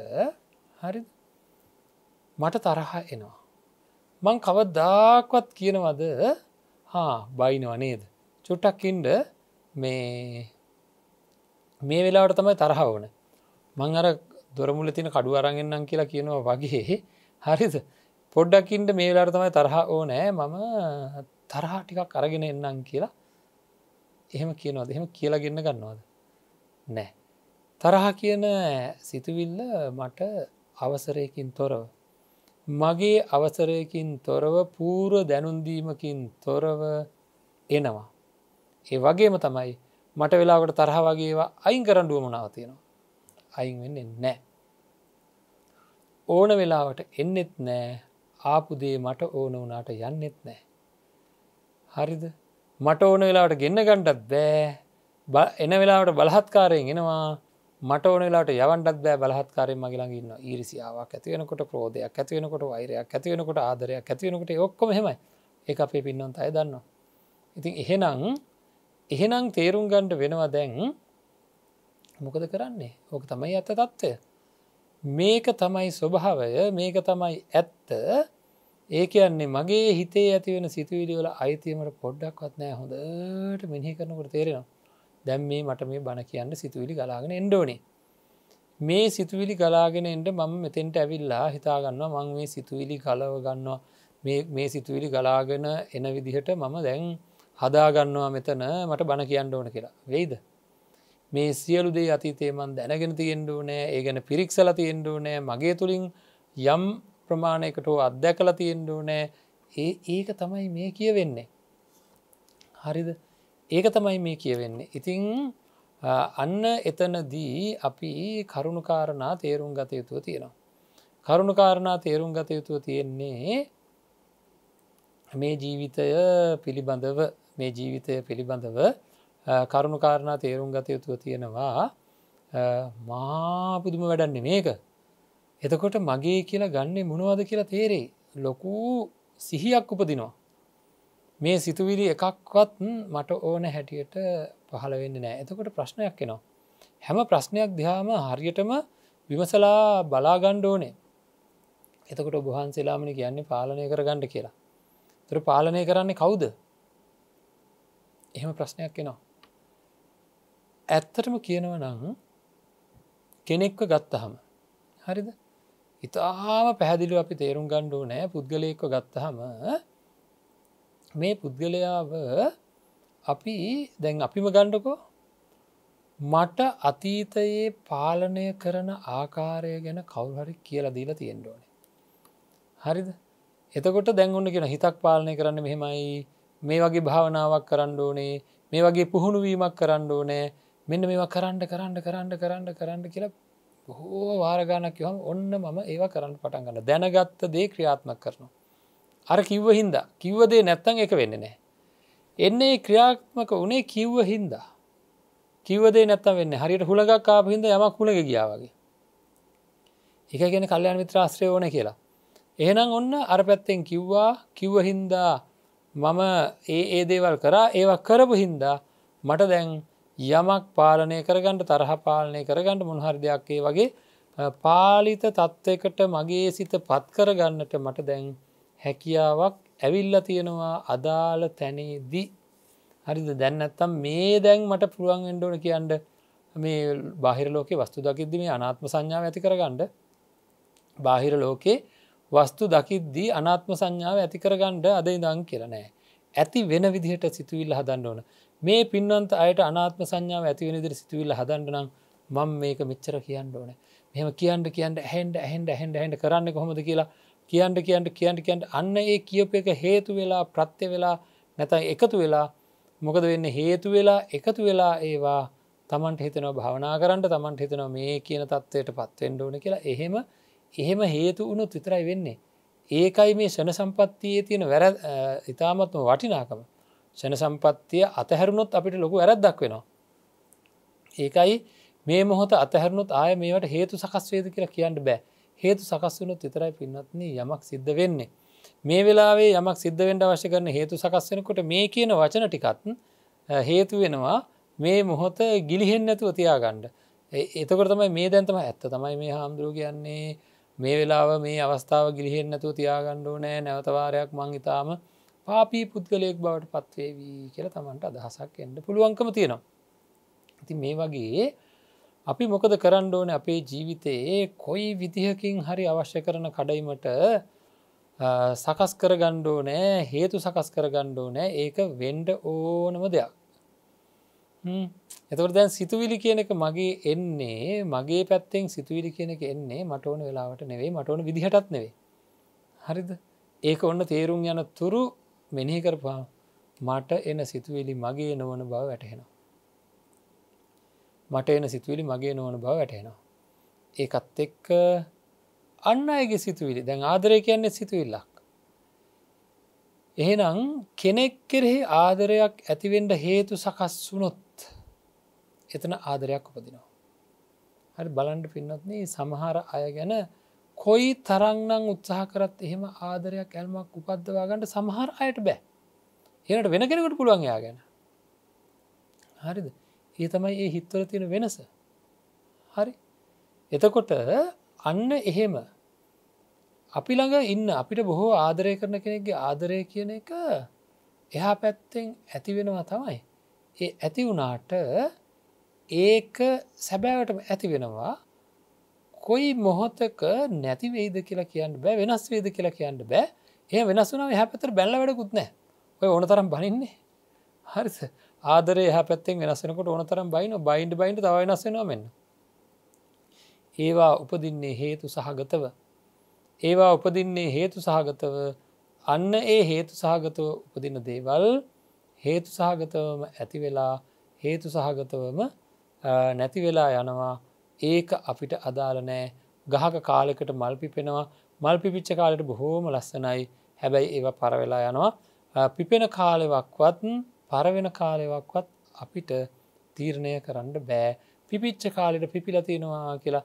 A: හරි මට තරහ එනවා. මං කවදදාක්වත් කියනවද හා බයිනව නේද. චුට්ටක්කින්ඩ මේ මේ වෙලාට තමයි තරහ ඕන. මං අර දොරමුල තින කඩු අරගෙන්න්නම් කියලා කියනවා වගේ හරිද පොඩ්ඩක්කින්ට මේ වෙලාට තමයි තරහ ඕනෑ මම තරහ ටිකක් අරගෙන එන්නම් කියලා එහෙම කියනවද එහෙම කියලාගන්න ගන්නවාද නෑ තරහ කියන සිතුවිල්ල මට අවසරයකින් තොරව. මගේ අවසරයකින් තොරව පූර දැනුන්දීමකින් තොරව එනවා. ඒ වගේම තමයි මට වෙලාවට තරහ වගේවා අයින් කරඩුව මනාවතියෙනවා. අයින් වෙන්න නෑ. ඕන වෙලාවට එන්නෙත් නෑ ආපුදේ මට ඕන වනාට යන්නෙත් නෑ. හරිද මට ඕන වෙලාවට ගෙන්න්න ගණ්ඩත් බෑ එන වෙලාවට බලහත්කාරයෙන් එෙනවා මට ඕනලාට යවන්ටත් බෑ බලහත්කාරය මගේලඟ ඉන්න ඊරිසිාවක් ඇතිවෙනකොට ක්‍රෝධයක් ඇතිවෙනකොට වෛරයක් ඇතිවෙනකොට ආදරයක් ඇතිවෙනකොට ඔක්කොම හෙමයි ඒ අපේ පින්නොන්ත අය දන්නවා. ඉතින් එහෙනම් එහෙනම් තේරුම් ගණ්ඩ වෙනවා දැන් මොකද කරන්නේ ඕක තමයි ඇත තත්ත්වය. මේක තමයි ස්වභාවය මේක තමයි ඇත්ත ඒ කියන්නේ මගේ හිතේ ඇතිවෙන සිතුවිඩියවල අයිතිීමට පොඩ්ඩක්වත් නෑ හොඳට මිනිහි කරනකට තේරෙනවා දැම් මේ මට මේ බණ කියන්න සිතුවිලි ගලාගෙන එන්ඩෝනේ. මේ සිතුවිලි ගලාගෙන එන්ට මම මෙතෙන්ට ඇවිල්ලා හිතාගන්නවා මං මේ සිතුවිලි කලව ගන්නවා මේ සිතුවිලි ගලාගෙන එන විදිහට මම දැන් හදාගන්නවා මෙතන මට බණ කියන්න ඕන කියලා වෙයිද. මේ සියලු දේ අතීතේමන් දැනගෙන තියෙන්ඩු නෑ ඒ ගැන පිරික්සල තියෙන්ඩු නෑ මගේ තුළින් යම් ප්‍රමාණයකට අත්දැකල තියෙන්ඩු නෑ ඒ ඒක තමයි මේ කියවෙන්නේ. හරිද? ඒක තමයි මේ කියවෙන්නේ. ඉතිං අන්න එතනදී අපි කරුණුකාරණා තේරුම් ගත යුතුව තියෙනවා. කරුණුකාරණා තේරුම් ගත යුතුව තියෙන්නේ මේ ජීවිතය පිළිබඳව මේ ජීවිතය පිළිබඳව කරුණුකාරණා තේරුම් ගත යුතුව තියෙනවා මාපුදුම වැඩන්නේ මේක. එතකොට මගේ කියලා ගන්නේ මොනවද කියලා තේරෙයි. ලොකු සිහියක් උපදිනවා. මේ සිතුවිලි එකක්වත් මට ඕන හැටියට පහළවෙන්න නෑ එතකොට ප්‍රශ්නයක් එනවා. හැම ප්‍රශ්නයක් දිහාම හරියටම විමසලා බලාගණ්ඩ ඕනේ එතකොට ඔබහන්සේලාමනි කියන්නේ පාලනය කරගණ්ඩ කියලා. තුර පාලනය කරන්නේ කවුද එහෙම ප්‍රශ්නයක් එනවා. ඇත්තටම කියනව නං කෙනෙක්ව ගත්තහම හරිද ඉතාම පැහදිලි අපි තේරුම් ගණ්ඩුව නෑ පුද්ගලයෙක්ව ගත්තහම මේ පුද්ගලයාව අපි දැන් අපිම ගණ්ඩකෝ මට අතීතයේ පාලනය කරන ආකාරය ගැන කවුහරි කියලා දීලා තියෙන්ඩෝන. හරිද එතකොට දැන්ගුන්න කියෙන හිතක් පාලනය කරන්න මෙහෙමයි මේ වගේ භාවනාවක් කරන්න ඕනේ මේ වගේ පුහුණුවීමක් කරන්න ඕනෑ මෙන්න මේවා කරන්න කරන්න කරන්න කරන්න කරන්න කියලා බොහෝ වාරගානක් යහම් ඔන්න මම ඒවා කරන්න පටන් ගන්න දැනගත්ත දේ ක්‍රියාත්මක් කරනවා. අර කිව්ව හින්දා කිව්වදේ නැත්තං එක වෙන්න නෑ. එන්නේ ක්‍රියාත්මක වනේ කිව්ව හින්දා. කිවදේ නැත්තම් වෙන්න හරියට හුළගක් කාපහින්ද යමක් හුළග ගියාවගේ. එක ගැෙන කල්්‍යයන් මිත්‍රාශ්‍රය ඕන කියලා. එහෙනම් ඔන්න අර පැත්තෙන් කිව්වා කිව්වහින්දා මම ඒ ඒ දේවල් කරා ඒවා කරපු හින්දා මට දැන් යමක් පාලනය කරගන්නට තරහ පාලනය කරගන්නට මුොහර් දෙයක්කේ වගේ පාලිත තත්ත්වකට මගේ සිත පත් කරගන්නට මට දැන් හැකියාවක් ඇවිල්ල තියෙනවා අදාළ තැනේදී හරිද දැන්නත්තම් මේ දැන් මට පුළුවන් එන්ඩෝන කියන්ඩ මේ බාහිර ලෝකෙ වස්තු දකිද්දි මේ අනාත්ම සංඥාව ඇති කරගණ්ඩ බාහිර ලෝකේ වස්තු දකිද්දී අනාත්ම සංඥාව ඇති කරගණ්ඩ අද ඉදං කියරනෑ ඇති වෙන විදිහට සිතුවිල්ල හදන්න ඕන මේ පින්වන්ත අයට අනාත්ම සංඥාව ඇති වෙනදිර සිතුවිල්ල හදන්නනම් මං මේක මෙච්චර කියන්න ඕන මෙම කියන්න කියන්න හෙන්ඩ හෙන්ඩ හෙන්ඩ හෙන්ඩ කරන්න කොහොමද කියලා කියන්ට කියන්ට කියන්ට කියන්ට අන්න ඒ කියප එක හේතු වෙලා ප්‍රත්‍ය වෙලා නැතයි එකතු වෙලා මොකද වෙන්න හේතු වෙලා එකතු වෙලා ඒවා තමන්ට හිතනව භවනා කරන්නට තමන්ට හිතනව මේ කියන තත්ත්වයට පත්වෙන්ඩ ඕන කියලා එහෙම එහෙම හේතු වුණුත් විතරයි වෙන්නේ. ඒකයි මේ ෂණ සම්පත්තියේ තියෙන වැර ඉතාමත්ම වටිනාකම ෂණ සම්පත්තිය අතහැරුණොත් අපිට ලොකු වැරද්දක් වෙනවා. ඒකයි මේ මොහොත අතහැරුණුත් ආය මේට හේතු සකස්වේද කියලා කියන්න බෑ හේතු සකස්වනොත් විතරයි පින්නත්න යමක් සිද්ධ වෙන්නේ. මේ වෙලාවේ යමක් සිද්ධ වෙන්ඩ අවශ්‍ය කරන හේතු සකස්වෙනකොට මේ කියන වචන ටිකත් හේතු වෙනවා මේ මොහොත ගිලිහෙන් නැතුව තියාගණ්ඩ. එතකොටම මේ දැන්තම ඇත්ත තමයි මේ හාමුදුරුව කියන්නේ මේ වෙලාව මේ අවස්ථාව ගිලිහෙන් නැතුව තියාගණ්ඩුව නෑ නැවතවාරයක් මං ඉතාම පාපී පුද්ගලයෙක් බවට පත්වේවී කියල තමන්ට අදහසක් එන්න පුළුවන්කම තියෙනවා. ඉති මේ වගේ අපි මොකද කරන්න ඕන අපේ ජීවිතයේ කොයි විදිහකින් හරි අවශ්‍ය කරන කඩයිමට සකස් කර ගණ්ඩෝ නෑ හේතු සකස් කර ගණ්ඩෝ නෑ ඒක වෙන්ඩ ඕනම දෙයක්. එතකට දැන් සිතුවිලි කියන එක මගේ එන්නේ මගේ පැත්තෙන් සිතුවිලි කියන එක එන්නේ මට ඕන වෙලාවට නෙවෙයි මට ඕන විදිහටත් නෙවෙයි. හරිද ඒක ඔන්න තේරුම් යන තුරු මෙනෙහි කරපා මට එන සිතුවිලි මගේ නොවන බව වැටහෙනවා. මට එන සිතුවිලි මගේ නොවන බව වැටෙනවා. ඒකත් එක්ක අන්න අයගේ සිතුවිලි දැන් ආදරය කියන්නේ සිතුවිල්ලක්. එහෙනම් කෙනෙක් කෙරෙහි ආදරයක් ඇතිවෙන්ඩ හේතු සකස් වුනොත් එතන ආදරයක් උපදිනවා. හරි බලන්ඩ පින්නත්න සමහර අය ගැන කොයි තරංනම් උත්සාහ කරත් එහෙම ආදරයක් ඇල්මක් උපද්දවාගන්නට සමහර අයට බෑ. එනට වෙන කෙනෙකුට පුළුවන්යා ගැන. හරිද. ඒ තමයි ඒ හිත්වල තියෙන වෙනස හරි එතකොට අන්න එහෙම අපි ළඟ ඉන්න අපිට බොහෝ ආදරය කරන කෙනෙක්ගේ ආදරය කියන එක එහා පැත්තෙන් ඇතිවෙනවා තමයි ඒ ඇති වුණාට ඒක සැබෑවටම ඇති වෙනවා කොයි මොහොතක නැතිවෙයිද කියලා කියන්න බෑ වෙනස් වේද කියලා කියන්න බෑ ඒ වෙනස් වුනාව හැපතර බැල්ල වැඩකුත් නෑ ඔය ඕන තරම් බනින්නේ හරිස ආදරය හ පැත්තෙන් වෙනස්සෙනකොට ඕනතරම් බයින බයින්ඩ් බයින්ට තව වෙනස්සෙනවා මෙන්න ඒවා උපදින්නේ හේතු සහගතව ඒවා උපදින්නේ හේතු සහගතව අන්න ඒ හේතු සහගතව උපදින දේවල් හේතු සහගතවම ඇති වෙලා හේතු සහගතවම නැති වෙලා යනවා ඒක අපිට අදාළ නෑ ගහක කාලෙකට මල්පිපෙනවා මල් පිපිච්ච කාලට බොහෝම ලස්සනයි හැබැයි ඒව පරවෙලා යනවා පිපෙන කාලෙවක්වත් පරවෙන කාලයවක්වත් අපිට තීරණය කරන්න බෑ පිපිච්ච කාලෙට පිපිලතිනවා කියලා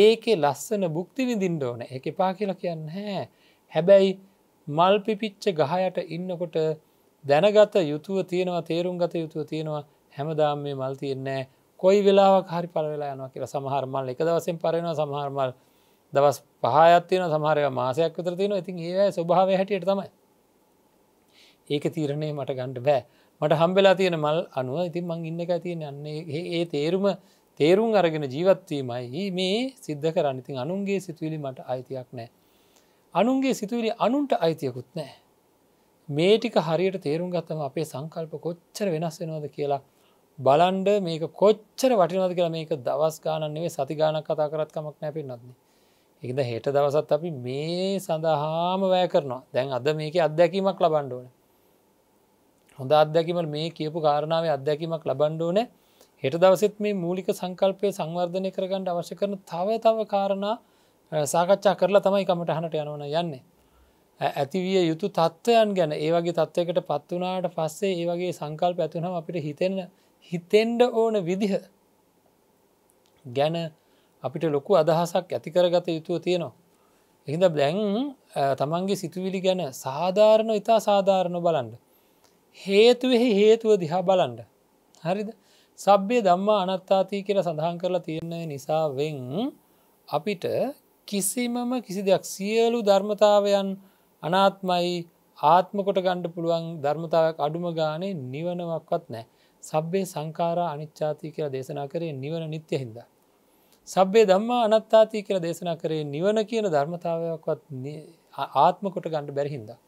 A: ඒකේ ලස්සන බුක්තිවිඳින්ඩ ඕන එක පා කියලා කියන්න හැ හැබැයි මල් පිපිච්ච ගහයට ඉන්නකොට දැනගත යුතුව තියෙනවා තේරුම් ගත යුතුව තියෙනවා හැමදාම් මේ මල් තියන්නේ කොයි වෙලාවක් හරි පලවෙලා යනවා කියලා සමහරමල් එක දවසෙන් පරෙනවා සමහරමල් දවස් පහත්තියන සමහරය මාසයක් විතර තියෙන ඉතින් ඒ ස්වභාව හැටියට තමයි ඒක තීරණය මට ගණ්ඩ බෑ මට හම්බෙලා තියෙන මල් අනුව ඉතින් මං ඉන්න එක තියෙන යන්නේ ඒ තේරුම තේරුම් අරගෙන ජීවත්වීමයි මේ සිද්ධ කරන්නඉතින් අනුන්ගේ සිතුවිලි මට අයිතියක් නෑ. අනුන්ගේ සිතුවිලි අනුන්ට අයිතියකුත් නෑ. මේ ටික හරියට තේරුම් ගත්තම අපේ සංකල්ප කොච්චර වෙනස් වෙනවාද කියලා බලන්ඩ මේක කොච්චර වටිනද කියලා මේක දවස් ගානන්නේ සති ගානක් කතා කරත්කමක් නැපෙන් නත්න්නේ. එකද හෙට දවසත් අපි මේ සඳහාම වැය කරනවා දැන් අද මේක අත්දැකීමක් ලබන්ඩුවන හොඳ අත්දැකිමට මේ කියපු කාරණාව අත්දැකීමක් ලබන්්ඩෝන හෙට දවසත් මේ මූලික සංකල්පය සංවර්ධනය කරගන්නට අවශ්‍ය කරන තව තව කාරණා සාකච්ඡා කරලා තමයි කමටහනට යනවන යන්නේ. ඇතිවිය යුතු තත්ත්වයන් ගැන ඒවගේ තත්ත්වයකට පත්වනාට පස්සේ ඒවගේ සංකල්ප ඇතුනම් අපිට හිතෙන්න හිතෙන්ඩ ඕන විදිහ ගැන අපිට ලොකු අදහසක් ඇතිකරගත යුතුව තියෙනවා. එහිද බ්ලැන් තමන්ගේ සිතුවිලි ගැන සාධාරණ ඉතා සාධාරණ බලන්ඩ හේතුවෙහි හේතුව දිහා බලන්ඩ හරිද සබ්‍ය දම්මා අනත්තාතිී කියලා සඳහන් කරලා තියෙන්නේ නිසාවෙන් අපිට කිසිමම කිසි දෙයක් සියලු ධර්මතාවයන් අනාත්මයි ආත්මකොට ගණ්ඩ පුළුවන් ධර්මතාවක් අඩුම ගානේ නිවනවක්වත් නෑ සබ්බේ සංකාරා අනිච්චාතිී කියලා දේශනා කරේ නිවන නිත්‍ය හින්ද. සබ්බේ දම්මා අනත්තාතිී කියලා දේශනා කරේ නිවන කියන ධර්මතාවයක්වත් ආත්මකොට ගණ්ඩ බැරිහින්දා.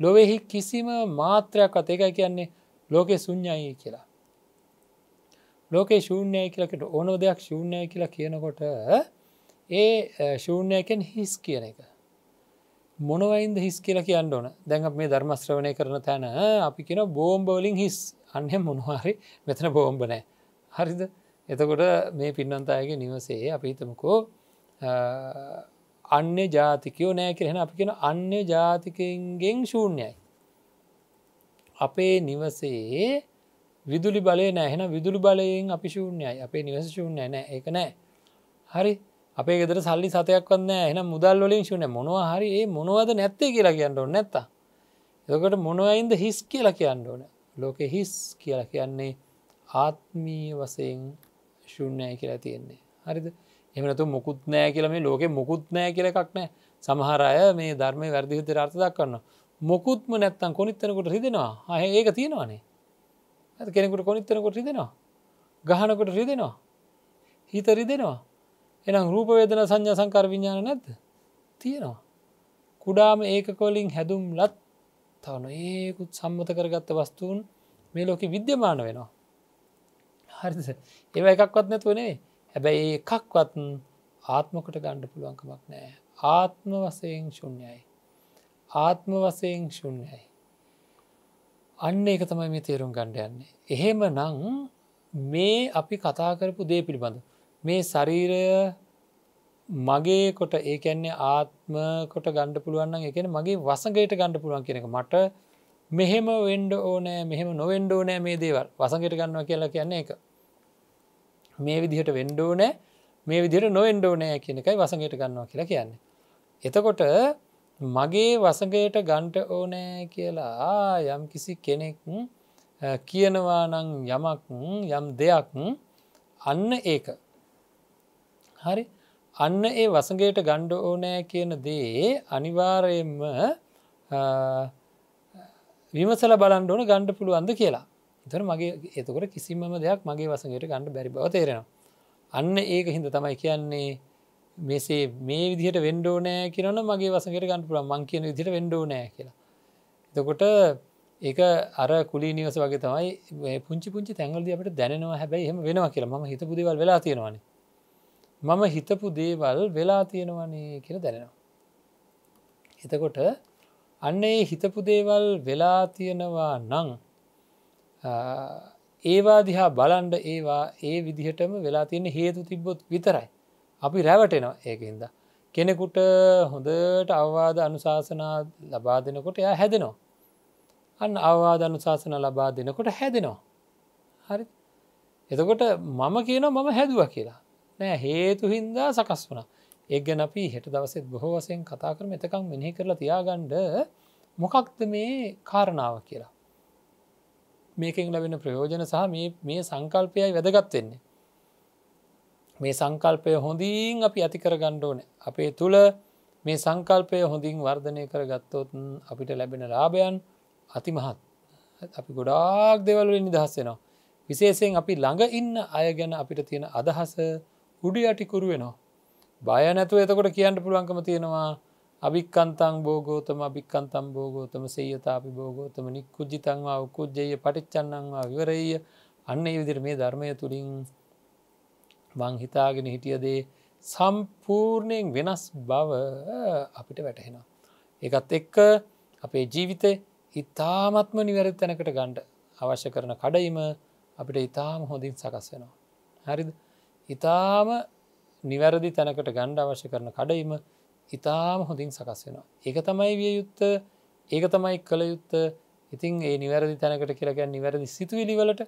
A: ලොවෙහි කිසිම මාත්‍රයක් අත එකයි කියන්නේ ලෝකෙ සුඥයි කියලා. ලෝකේ ශූන්‍යය කියලකට ඕනෝ දෙයක් ශූන්‍යය කියලා කියනකොට ඒ ශූන්‍යයකෙන් හිස් කියන එක. මොනවයින්ද හිස් කියලා කියන්න ඕන දැන් මේ ධර්මශ්‍රවණය කරන තැන අපි කියෙන බෝම්බවලින් හිස් අන්න මොනවාරි මෙතන බෝම්බ නෑ. හරිද එතකොට මේ පින්නන්තායගේ නිවසේ අපිතමකෝ අන්‍ය ජාතිකයෝ නෑ කරෙන අපි කියෙන අන්‍ය ජාතිකන්ගෙන් ශූන්‍යයි. අපේ නිවසේ විදුලි බලය නැහෙන විදුලි බලයෙන් අපි ශූන්‍යයි අපේ නිවස ශූන්‍ය නෑ එක නෑ හරි අපේ ගෙදර සල්ලි සතයක් වන්න එන මුදල් වලින් ශුන මොනවා හරි ඒ මොනවද නැත්තේ කියලා කියන්න ඕන නැත්තා එකට මොනවයින්ද හිස් කියලා කියන්න ඕන ලෝකෙ හිස් කියලා කියන්නේ ආත්මීය වසයෙන් ශුන්‍යයි කියලා තියෙන්නේ හරිද එමනතු මුකුත් නෑ කියල මේ ලෝකෙ මුකුත් නෑ කියල එකක් නෑ සමහර අය මේ ධර්මය වැරදිවිත රර්ථ දක්වන්න මොකුත්ම නැත්තන් කොනිත්තනකොට රිදෙනවා අය ඒක තියෙනවානේ ඇ කෙනෙකුට කොනිත්තනකොට රිදෙනවා ගහනකොට රිදෙනවා හිත රිදෙනවා එනම් රූපවේදන සංඥා සංකර විඥාන නැද්ද තියෙනවා කුඩාම ඒක කොලින් හැදුම් ලත් තවන ඒකුත් සම්මත කරගත්ත වස්තුූන් මේ ලෝක විද්‍යමාන වෙනවා හරි ඒව එකක්වත් නැතුවනේ හැබැයි එකක්වත් ආත්මකට ගණ්ඩ පුළුවන්කමක් නෑ. ආත්ම වසයෙන් ශුන්යයි. ආත්ම වසයෙන් ශුන්යයි. අන්න එක තමයි මේ තේරුම් ගණ්ඩ යන්නේ. එහෙම නං මේ අපි කතා කරපු දේ පිළිබඳ. මේ ශරීරය මගේ කොට ඒකැන්නේ ආත්ම කොට ගණ්ඩ පුළුවන් එකන මගේ වසගේට ගණ්ඩ පුළුවන් කියෙනෙක මට මෙහෙම වෙන්ඩ ඕනෑ මෙහෙම නොවෙන්ඩ ඕනෑ මේ දේවල් වසගේට ගන්නවා කියලා කියන්නේ එක මේ විදිහට වෙන්ඩෝ නෑ මේ විදිර නොෙන්ඩෝ නෑ කියන එකයි වසගේට ගන්නවා කියලා කියන්න. එතකොට මගේ වසගේට ගන්ට ඕනෑ කියලා යම් කිසි කෙනෙක් කියනවා නං යමක් යම් දෙයක් අන්න ඒක හරි අන්න ඒ වසගේට ගණ්ඩ ඕනෑ කියන දේ අනිවාරයෙන්ම විමසල බලන්ඩ ඕන ගණ්ඩ පුළුවන්ද කියලා තර මගේ එතකොට කිසිම්ම දෙයක් මගේ වසගේට ගණඩ බැරි බව තේරෙනවා අන්න ඒක හින්ද තමයි කියන්නේ මෙසේ මේ විදිහට වෙන්ඩෝ නෑ කියරන මගේ වසගේට ගන්න පුළ මං කියන විදිට වෙන්ඩෝ නෑ කියලා එතකොට ඒක අර කුලි නිවස වගේ තමයි පුංචි පුංචි තැංගල්ද අපට දැනවා හැබැයි එම වෙනවා කියලා ම හිත පුදවල් වෙලා තියෙනවානේ මම හිතපු දේවල් වෙලා තියෙනවනේ කියල දැනෙනවා. එතකොට අන්නේ හිතපු දේවල් වෙලා තියෙනවා නං ඒවා දිහා බලන්ඩ ඒවා ඒ විදිහටම වෙලා තියෙන හේතු තිබ්බොත් විතරයි. අපි රැවටෙනවා ඒකඉද. කෙනෙකුට හොඳට අවවාද අනුශාසනා ලබා දෙනකොට එයා හැදෙනවා. අන්න අවවාද අනුශාසන ලබා දෙනකොට හැදෙනවා. හරි එතකොට මම කියන මම හැදුව කියලා නෑ හේතු හින්දා සකස් වුණ එක් ගැන අපි හෙට දවසෙත් බොහෝ වසයෙන් කතා කරම එතකම් මෙහි කරලා තියාගණ්ඩ මොකක්ද මේ කාරණාව කියලා මේකෙන් ලැබෙන ප්‍රයෝජන සහ මේ සංකල්පයයි වැදගත්වෙන්නේ. මේ සංකල්පය හොඳින් අපි ඇතිකර ගණ්ඩෝන අපේ තුළ මේ සංකල්පය හොඳින් වර්ධනය කර ගත්තොත් අපිට ලැබෙන ලාභයන් අතිමහත් අපි ගොඩාක් දෙවලුවෙන් නිදහස්සෙනවා විශේෂයෙන් අපි ළඟ ඉන්න අය ගැන අපිට තියෙන අදහස උඩි අටිකුරුවෙනවා බය නැතුව එතකොට කියන්න පුළුවන්කම තියෙනවා අභික්කන්තං බෝගෝතම අභික්කන්තම් බෝගෝතම සේයතාපි බෝගෝතම නික්කුජිතංවා කුද්ජය පටිච්චන්නංවා විවරය අන්න විදිර මේ ධර්මය තුළින් මංහිතාගෙන හිටියදේ සම්පූර්ණයෙන් වෙනස් බව අපිට වැටහෙනවා. ඒත් එක්ක අපේ ජීවිතය ඉතාමත්ම නිවැරදි තැනකට ගණ්ඩ අවශ්‍ය කරන කඩයිම අපිට ඉතාම හොඳින් සකස් වෙනවා. හරිද ඉතාම නිවැරදි තැනකට ගණ්ඩ අවශ්‍ය කරන කඩයිම ඉතාම හොඳින් සකස් වෙනවා. ඒක තමයි විය යුත්ත ඒක තමයි කළ යුත්ත ඉතින් ඒ නිවැරදි තැනකට කියලගැන් නිවැරදි සිතුවිලිවලට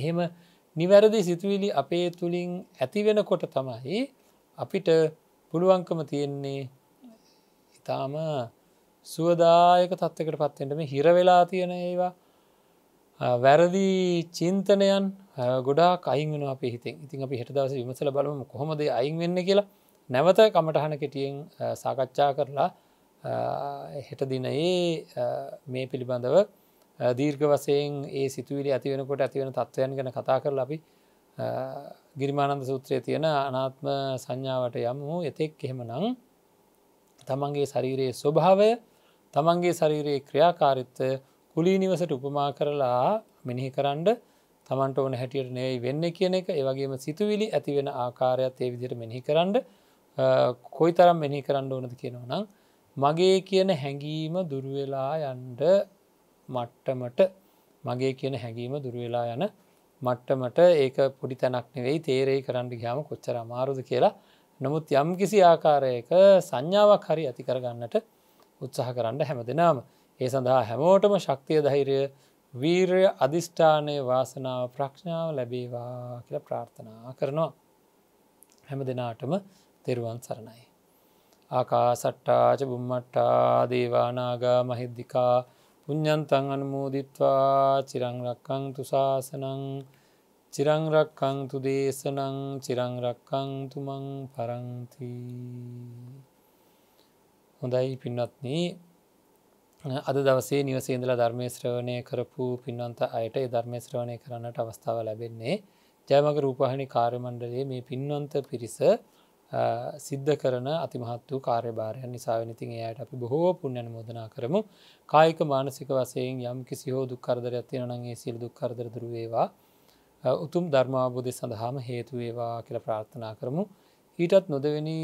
A: එහෙම නිවැරදි සිතුවිලි අපේ තුළින් ඇතිවෙන කොට තමයි අපිට පුළුවන්කම තියෙන්නේ ඉතාම සුවදායක තත්වකට පත්වෙන්ට මේ හිරවෙලා තියෙන ඒවා වැරදි චින්තනයන් ගොඩා කයින් වෙන අප හිතෙන් ඉතින් අපි හෙට දවස විමසල බලම කොහොමද අයින් වෙන්න කියලා නැවත කමටහන කෙටියෙන් සාකච්ඡා කරලා හෙට දිනයේ මේ පිළිබඳව දීර්ඝ වසයෙන් ඒ සිතුවිලි ඇතිවෙනකොට ඇතිවෙන තත්ත්වයන් ගැන කතා කර ලබි ගිරිමානන්ද සූත්‍රය තියෙන අනාත්ම සංඥාවට යම් වූ එතෙක් එහෙම නං තමන්ගේ ශරීරයේ ස්වභාවය තමන්ගේ ශරීරයේ ක්‍රියාකාරිත්ව කුලී නිවසට උපමා කරලා මෙිනිහි කරන්ඩ තමන්ට ඕන හැටියට නෙවෙයි වෙන්න කියන එක ඒවගේම සිතුවිලි ඇතිවෙන ආකාරයක් ඒ විදිට මෙිහි කරන්න කොයි තරම් මෙනි කරන්න ඕනද කියනවා නම් මගේ කියන හැඟීම දුරුවෙලා යන්ඩ මට්ටමට මගේ කියන හැඟීම දුරුවෙලා යන මට්ටමට ඒක පොඩි තැනක් නෙවෙයි තේරෙයි කරන්න ගහම කොච්චර මාරුද කියලා නමුත් යම් කිසි ආකාරයක සංඥාවක් හරි ඇතිකරගන්නට උත්සාහ කරන්න හැම දෙනාම ඒ සඳහා හැමෝටම ශක්තිය ධෛරය වීර්ය අධිෂ්ඨානය වාසනාව ප්‍රඥාව ලැබේවා කියල ප්‍රාර්ථනා කරනවා හැම දෙනාටම තෙරුවන් සරණයි. ආකා සට්ටාච බුම්මට්ටා දේවානාගා මහිද්දිකා පුഞ්ඥන්තන් අනමෝදිත්වා චිරංරක්කං තුසාසනං චිරංරක්කං තුදේශනං චිරංරක්කං තුමං පරංති හොඳයි පින්නත්නී අද දවසේ නිවසේදල ධර්මේශ්‍රවණය කරපු පින්නන්ත අයට ධර්මේශ්‍රවණය කරන්නට අවස්ථාව ලැබෙන්නේ ජයමක රූපහණි කාර්මණ්ඩලේ මේ පින්වන්ත පිරිස සිද්ධ කරන අතිමහත් වූ කාර්යභාරයන් නිසාවෙනතින් එයට අපි බොහෝ පුුණ්‍යන මෝදනා කරමු කායික මානසික වසයෙන් යම් කිසි හෝ දුක්කරදරයක් තියෙනනගේ සිල් දුක්කරදර දුරුවේවා උතුම් ධර්මාබෝධය සඳහාම හේතුවේවා කියල ප්‍රාර්ථනා කරමු ඊටත් නොදවෙනි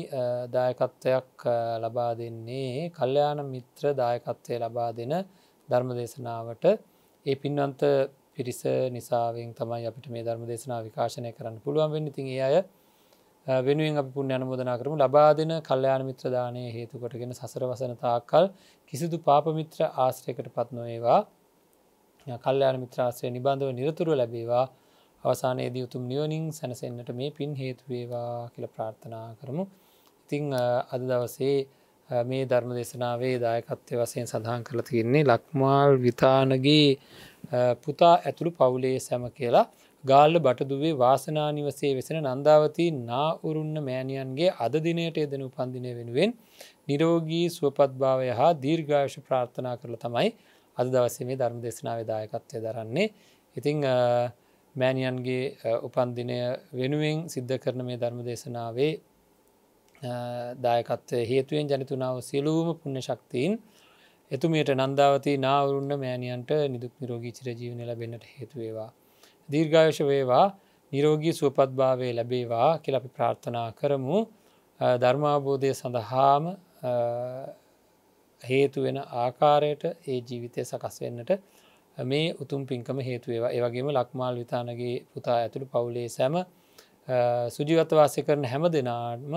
A: දායකත්වයක් ලබා දෙන්නේ කල්්‍යයාන මිත්‍ර දායකත්වය ලබා දෙන ධර්ම දේශනාවට ඒ පින්වන්ත පිරිස නිසාවෙන් තමයි අපිට මේ ධර්ම දේශනා විකාශනය කරන්න පුළුවන් වෙන්න තින් ඒ අය වෙනුවෙන් අප පුුණ අනමුදනා කරම ලබා දෙන කල්්‍යයාන මිත්‍රදානය හේතුකටගෙන සසර වසන තාක්කල් කිසිදු පාපමිත්‍ර ආශ්‍රයකට පත් නොඒවා කල්්‍යයාන මිත්‍රාශ්‍රය නිබන්ධව නිරතුරු ලැබේවා අවසානයේදී උතුම් නියෝනිින් සැනසෙන්න්නට මේ පින් හේතුවේවා කියල ප්‍රාර්ථනා කරමු ඉතිං අද දවසේ මේ ධර්ම දේශනාවේ දායකත්වය වසයෙන් සඳහන් කරලා තියන්නේ ලක්මාල් විතානගේ පුතා ඇතුළු පවුලේ සැම කියලා ගාල්ල බටදුවේ වාසනානිවසේ වෙසෙන නන්දාවතී නා උරුන්න මෑණියන්ගේ අද දිනයට එදෙන උපන්දිනය වෙනුවෙන් නිරෝගී සුවපත්භාවය හා දීර්ඝායශ ප්‍රාර්ථනා කරල තමයි අද දවසේ මේ ධර්ම දෙශනාව දායකත්වය දරන්නේ. ඉතිං මෑණියන්ගේ උපන්දිනය වෙනුවෙන් සිද්ධ කරන මේ ධර්ම දේශනාවේ දායකත්වය හේතුවෙන් ජනිතුනාව සියලූම පුුණ ශක්තිීන් එතුමයට නන්දාවති නාවරුන්න මෑණියන්ට නිදුක් නිරෝගී චිරජීවනය ලබෙන්න්නට හේතුවේවා. දීර්ඝායශ වේවා නිරෝගී සුවපත්භාවය ලැබේවා කියල අපි ප්‍රාර්ථනා කරමු ධර්මාබෝධය සඳහාම හේතු වෙන ආකාරයට ඒ ජීවිතය සකස් වෙන්නට මේ උතුම් පින්කම හේතුවේවා ඒවගේම ලක්මාල් විතානගේ පුතා ඇතුළු පවුලේ සැම සුජිවතවාසය කරන හැම දෙනාටම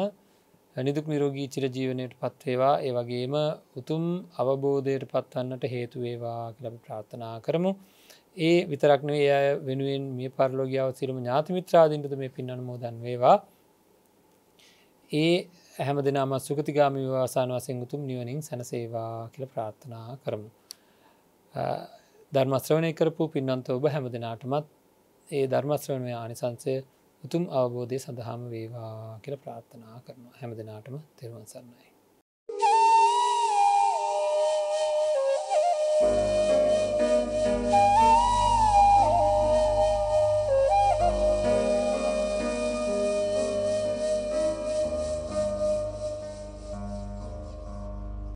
A: නිදුක් නිරෝගී චිරජීවනයට පත්වේවා ඒවගේම උතුම් අවබෝධයට පත්වන්නට හේතුවේවා කලබ ප්‍රාර්ථනා කරමු. ඒ විතරක්නේ ඇය වෙනුවෙන් මේ පරලෝගියාව සිරම ඥාතිමිත්‍රාදීන්ටද මේ පින් අනමෝදන් වේවා ඒ හැම දෙනාම සුගතිගාමි වාසාන වසයෙන් උතුම් නිවනින් සැනසේවා කියල ප්‍රාර්ථනා කරමු. ධර්මස්ත්‍රවනය කරපු පින්නන්ත ඔබ හැම දෙනාටමත් ඒ ධර්මස්ත්‍රවනය ආනිසංසය උතුම් අවබෝධය සඳහාම වේවා කියල ප්‍රාර්ථනා කරනවා හැම දෙනාටම තෙරවන් සන්නයි. Thank you.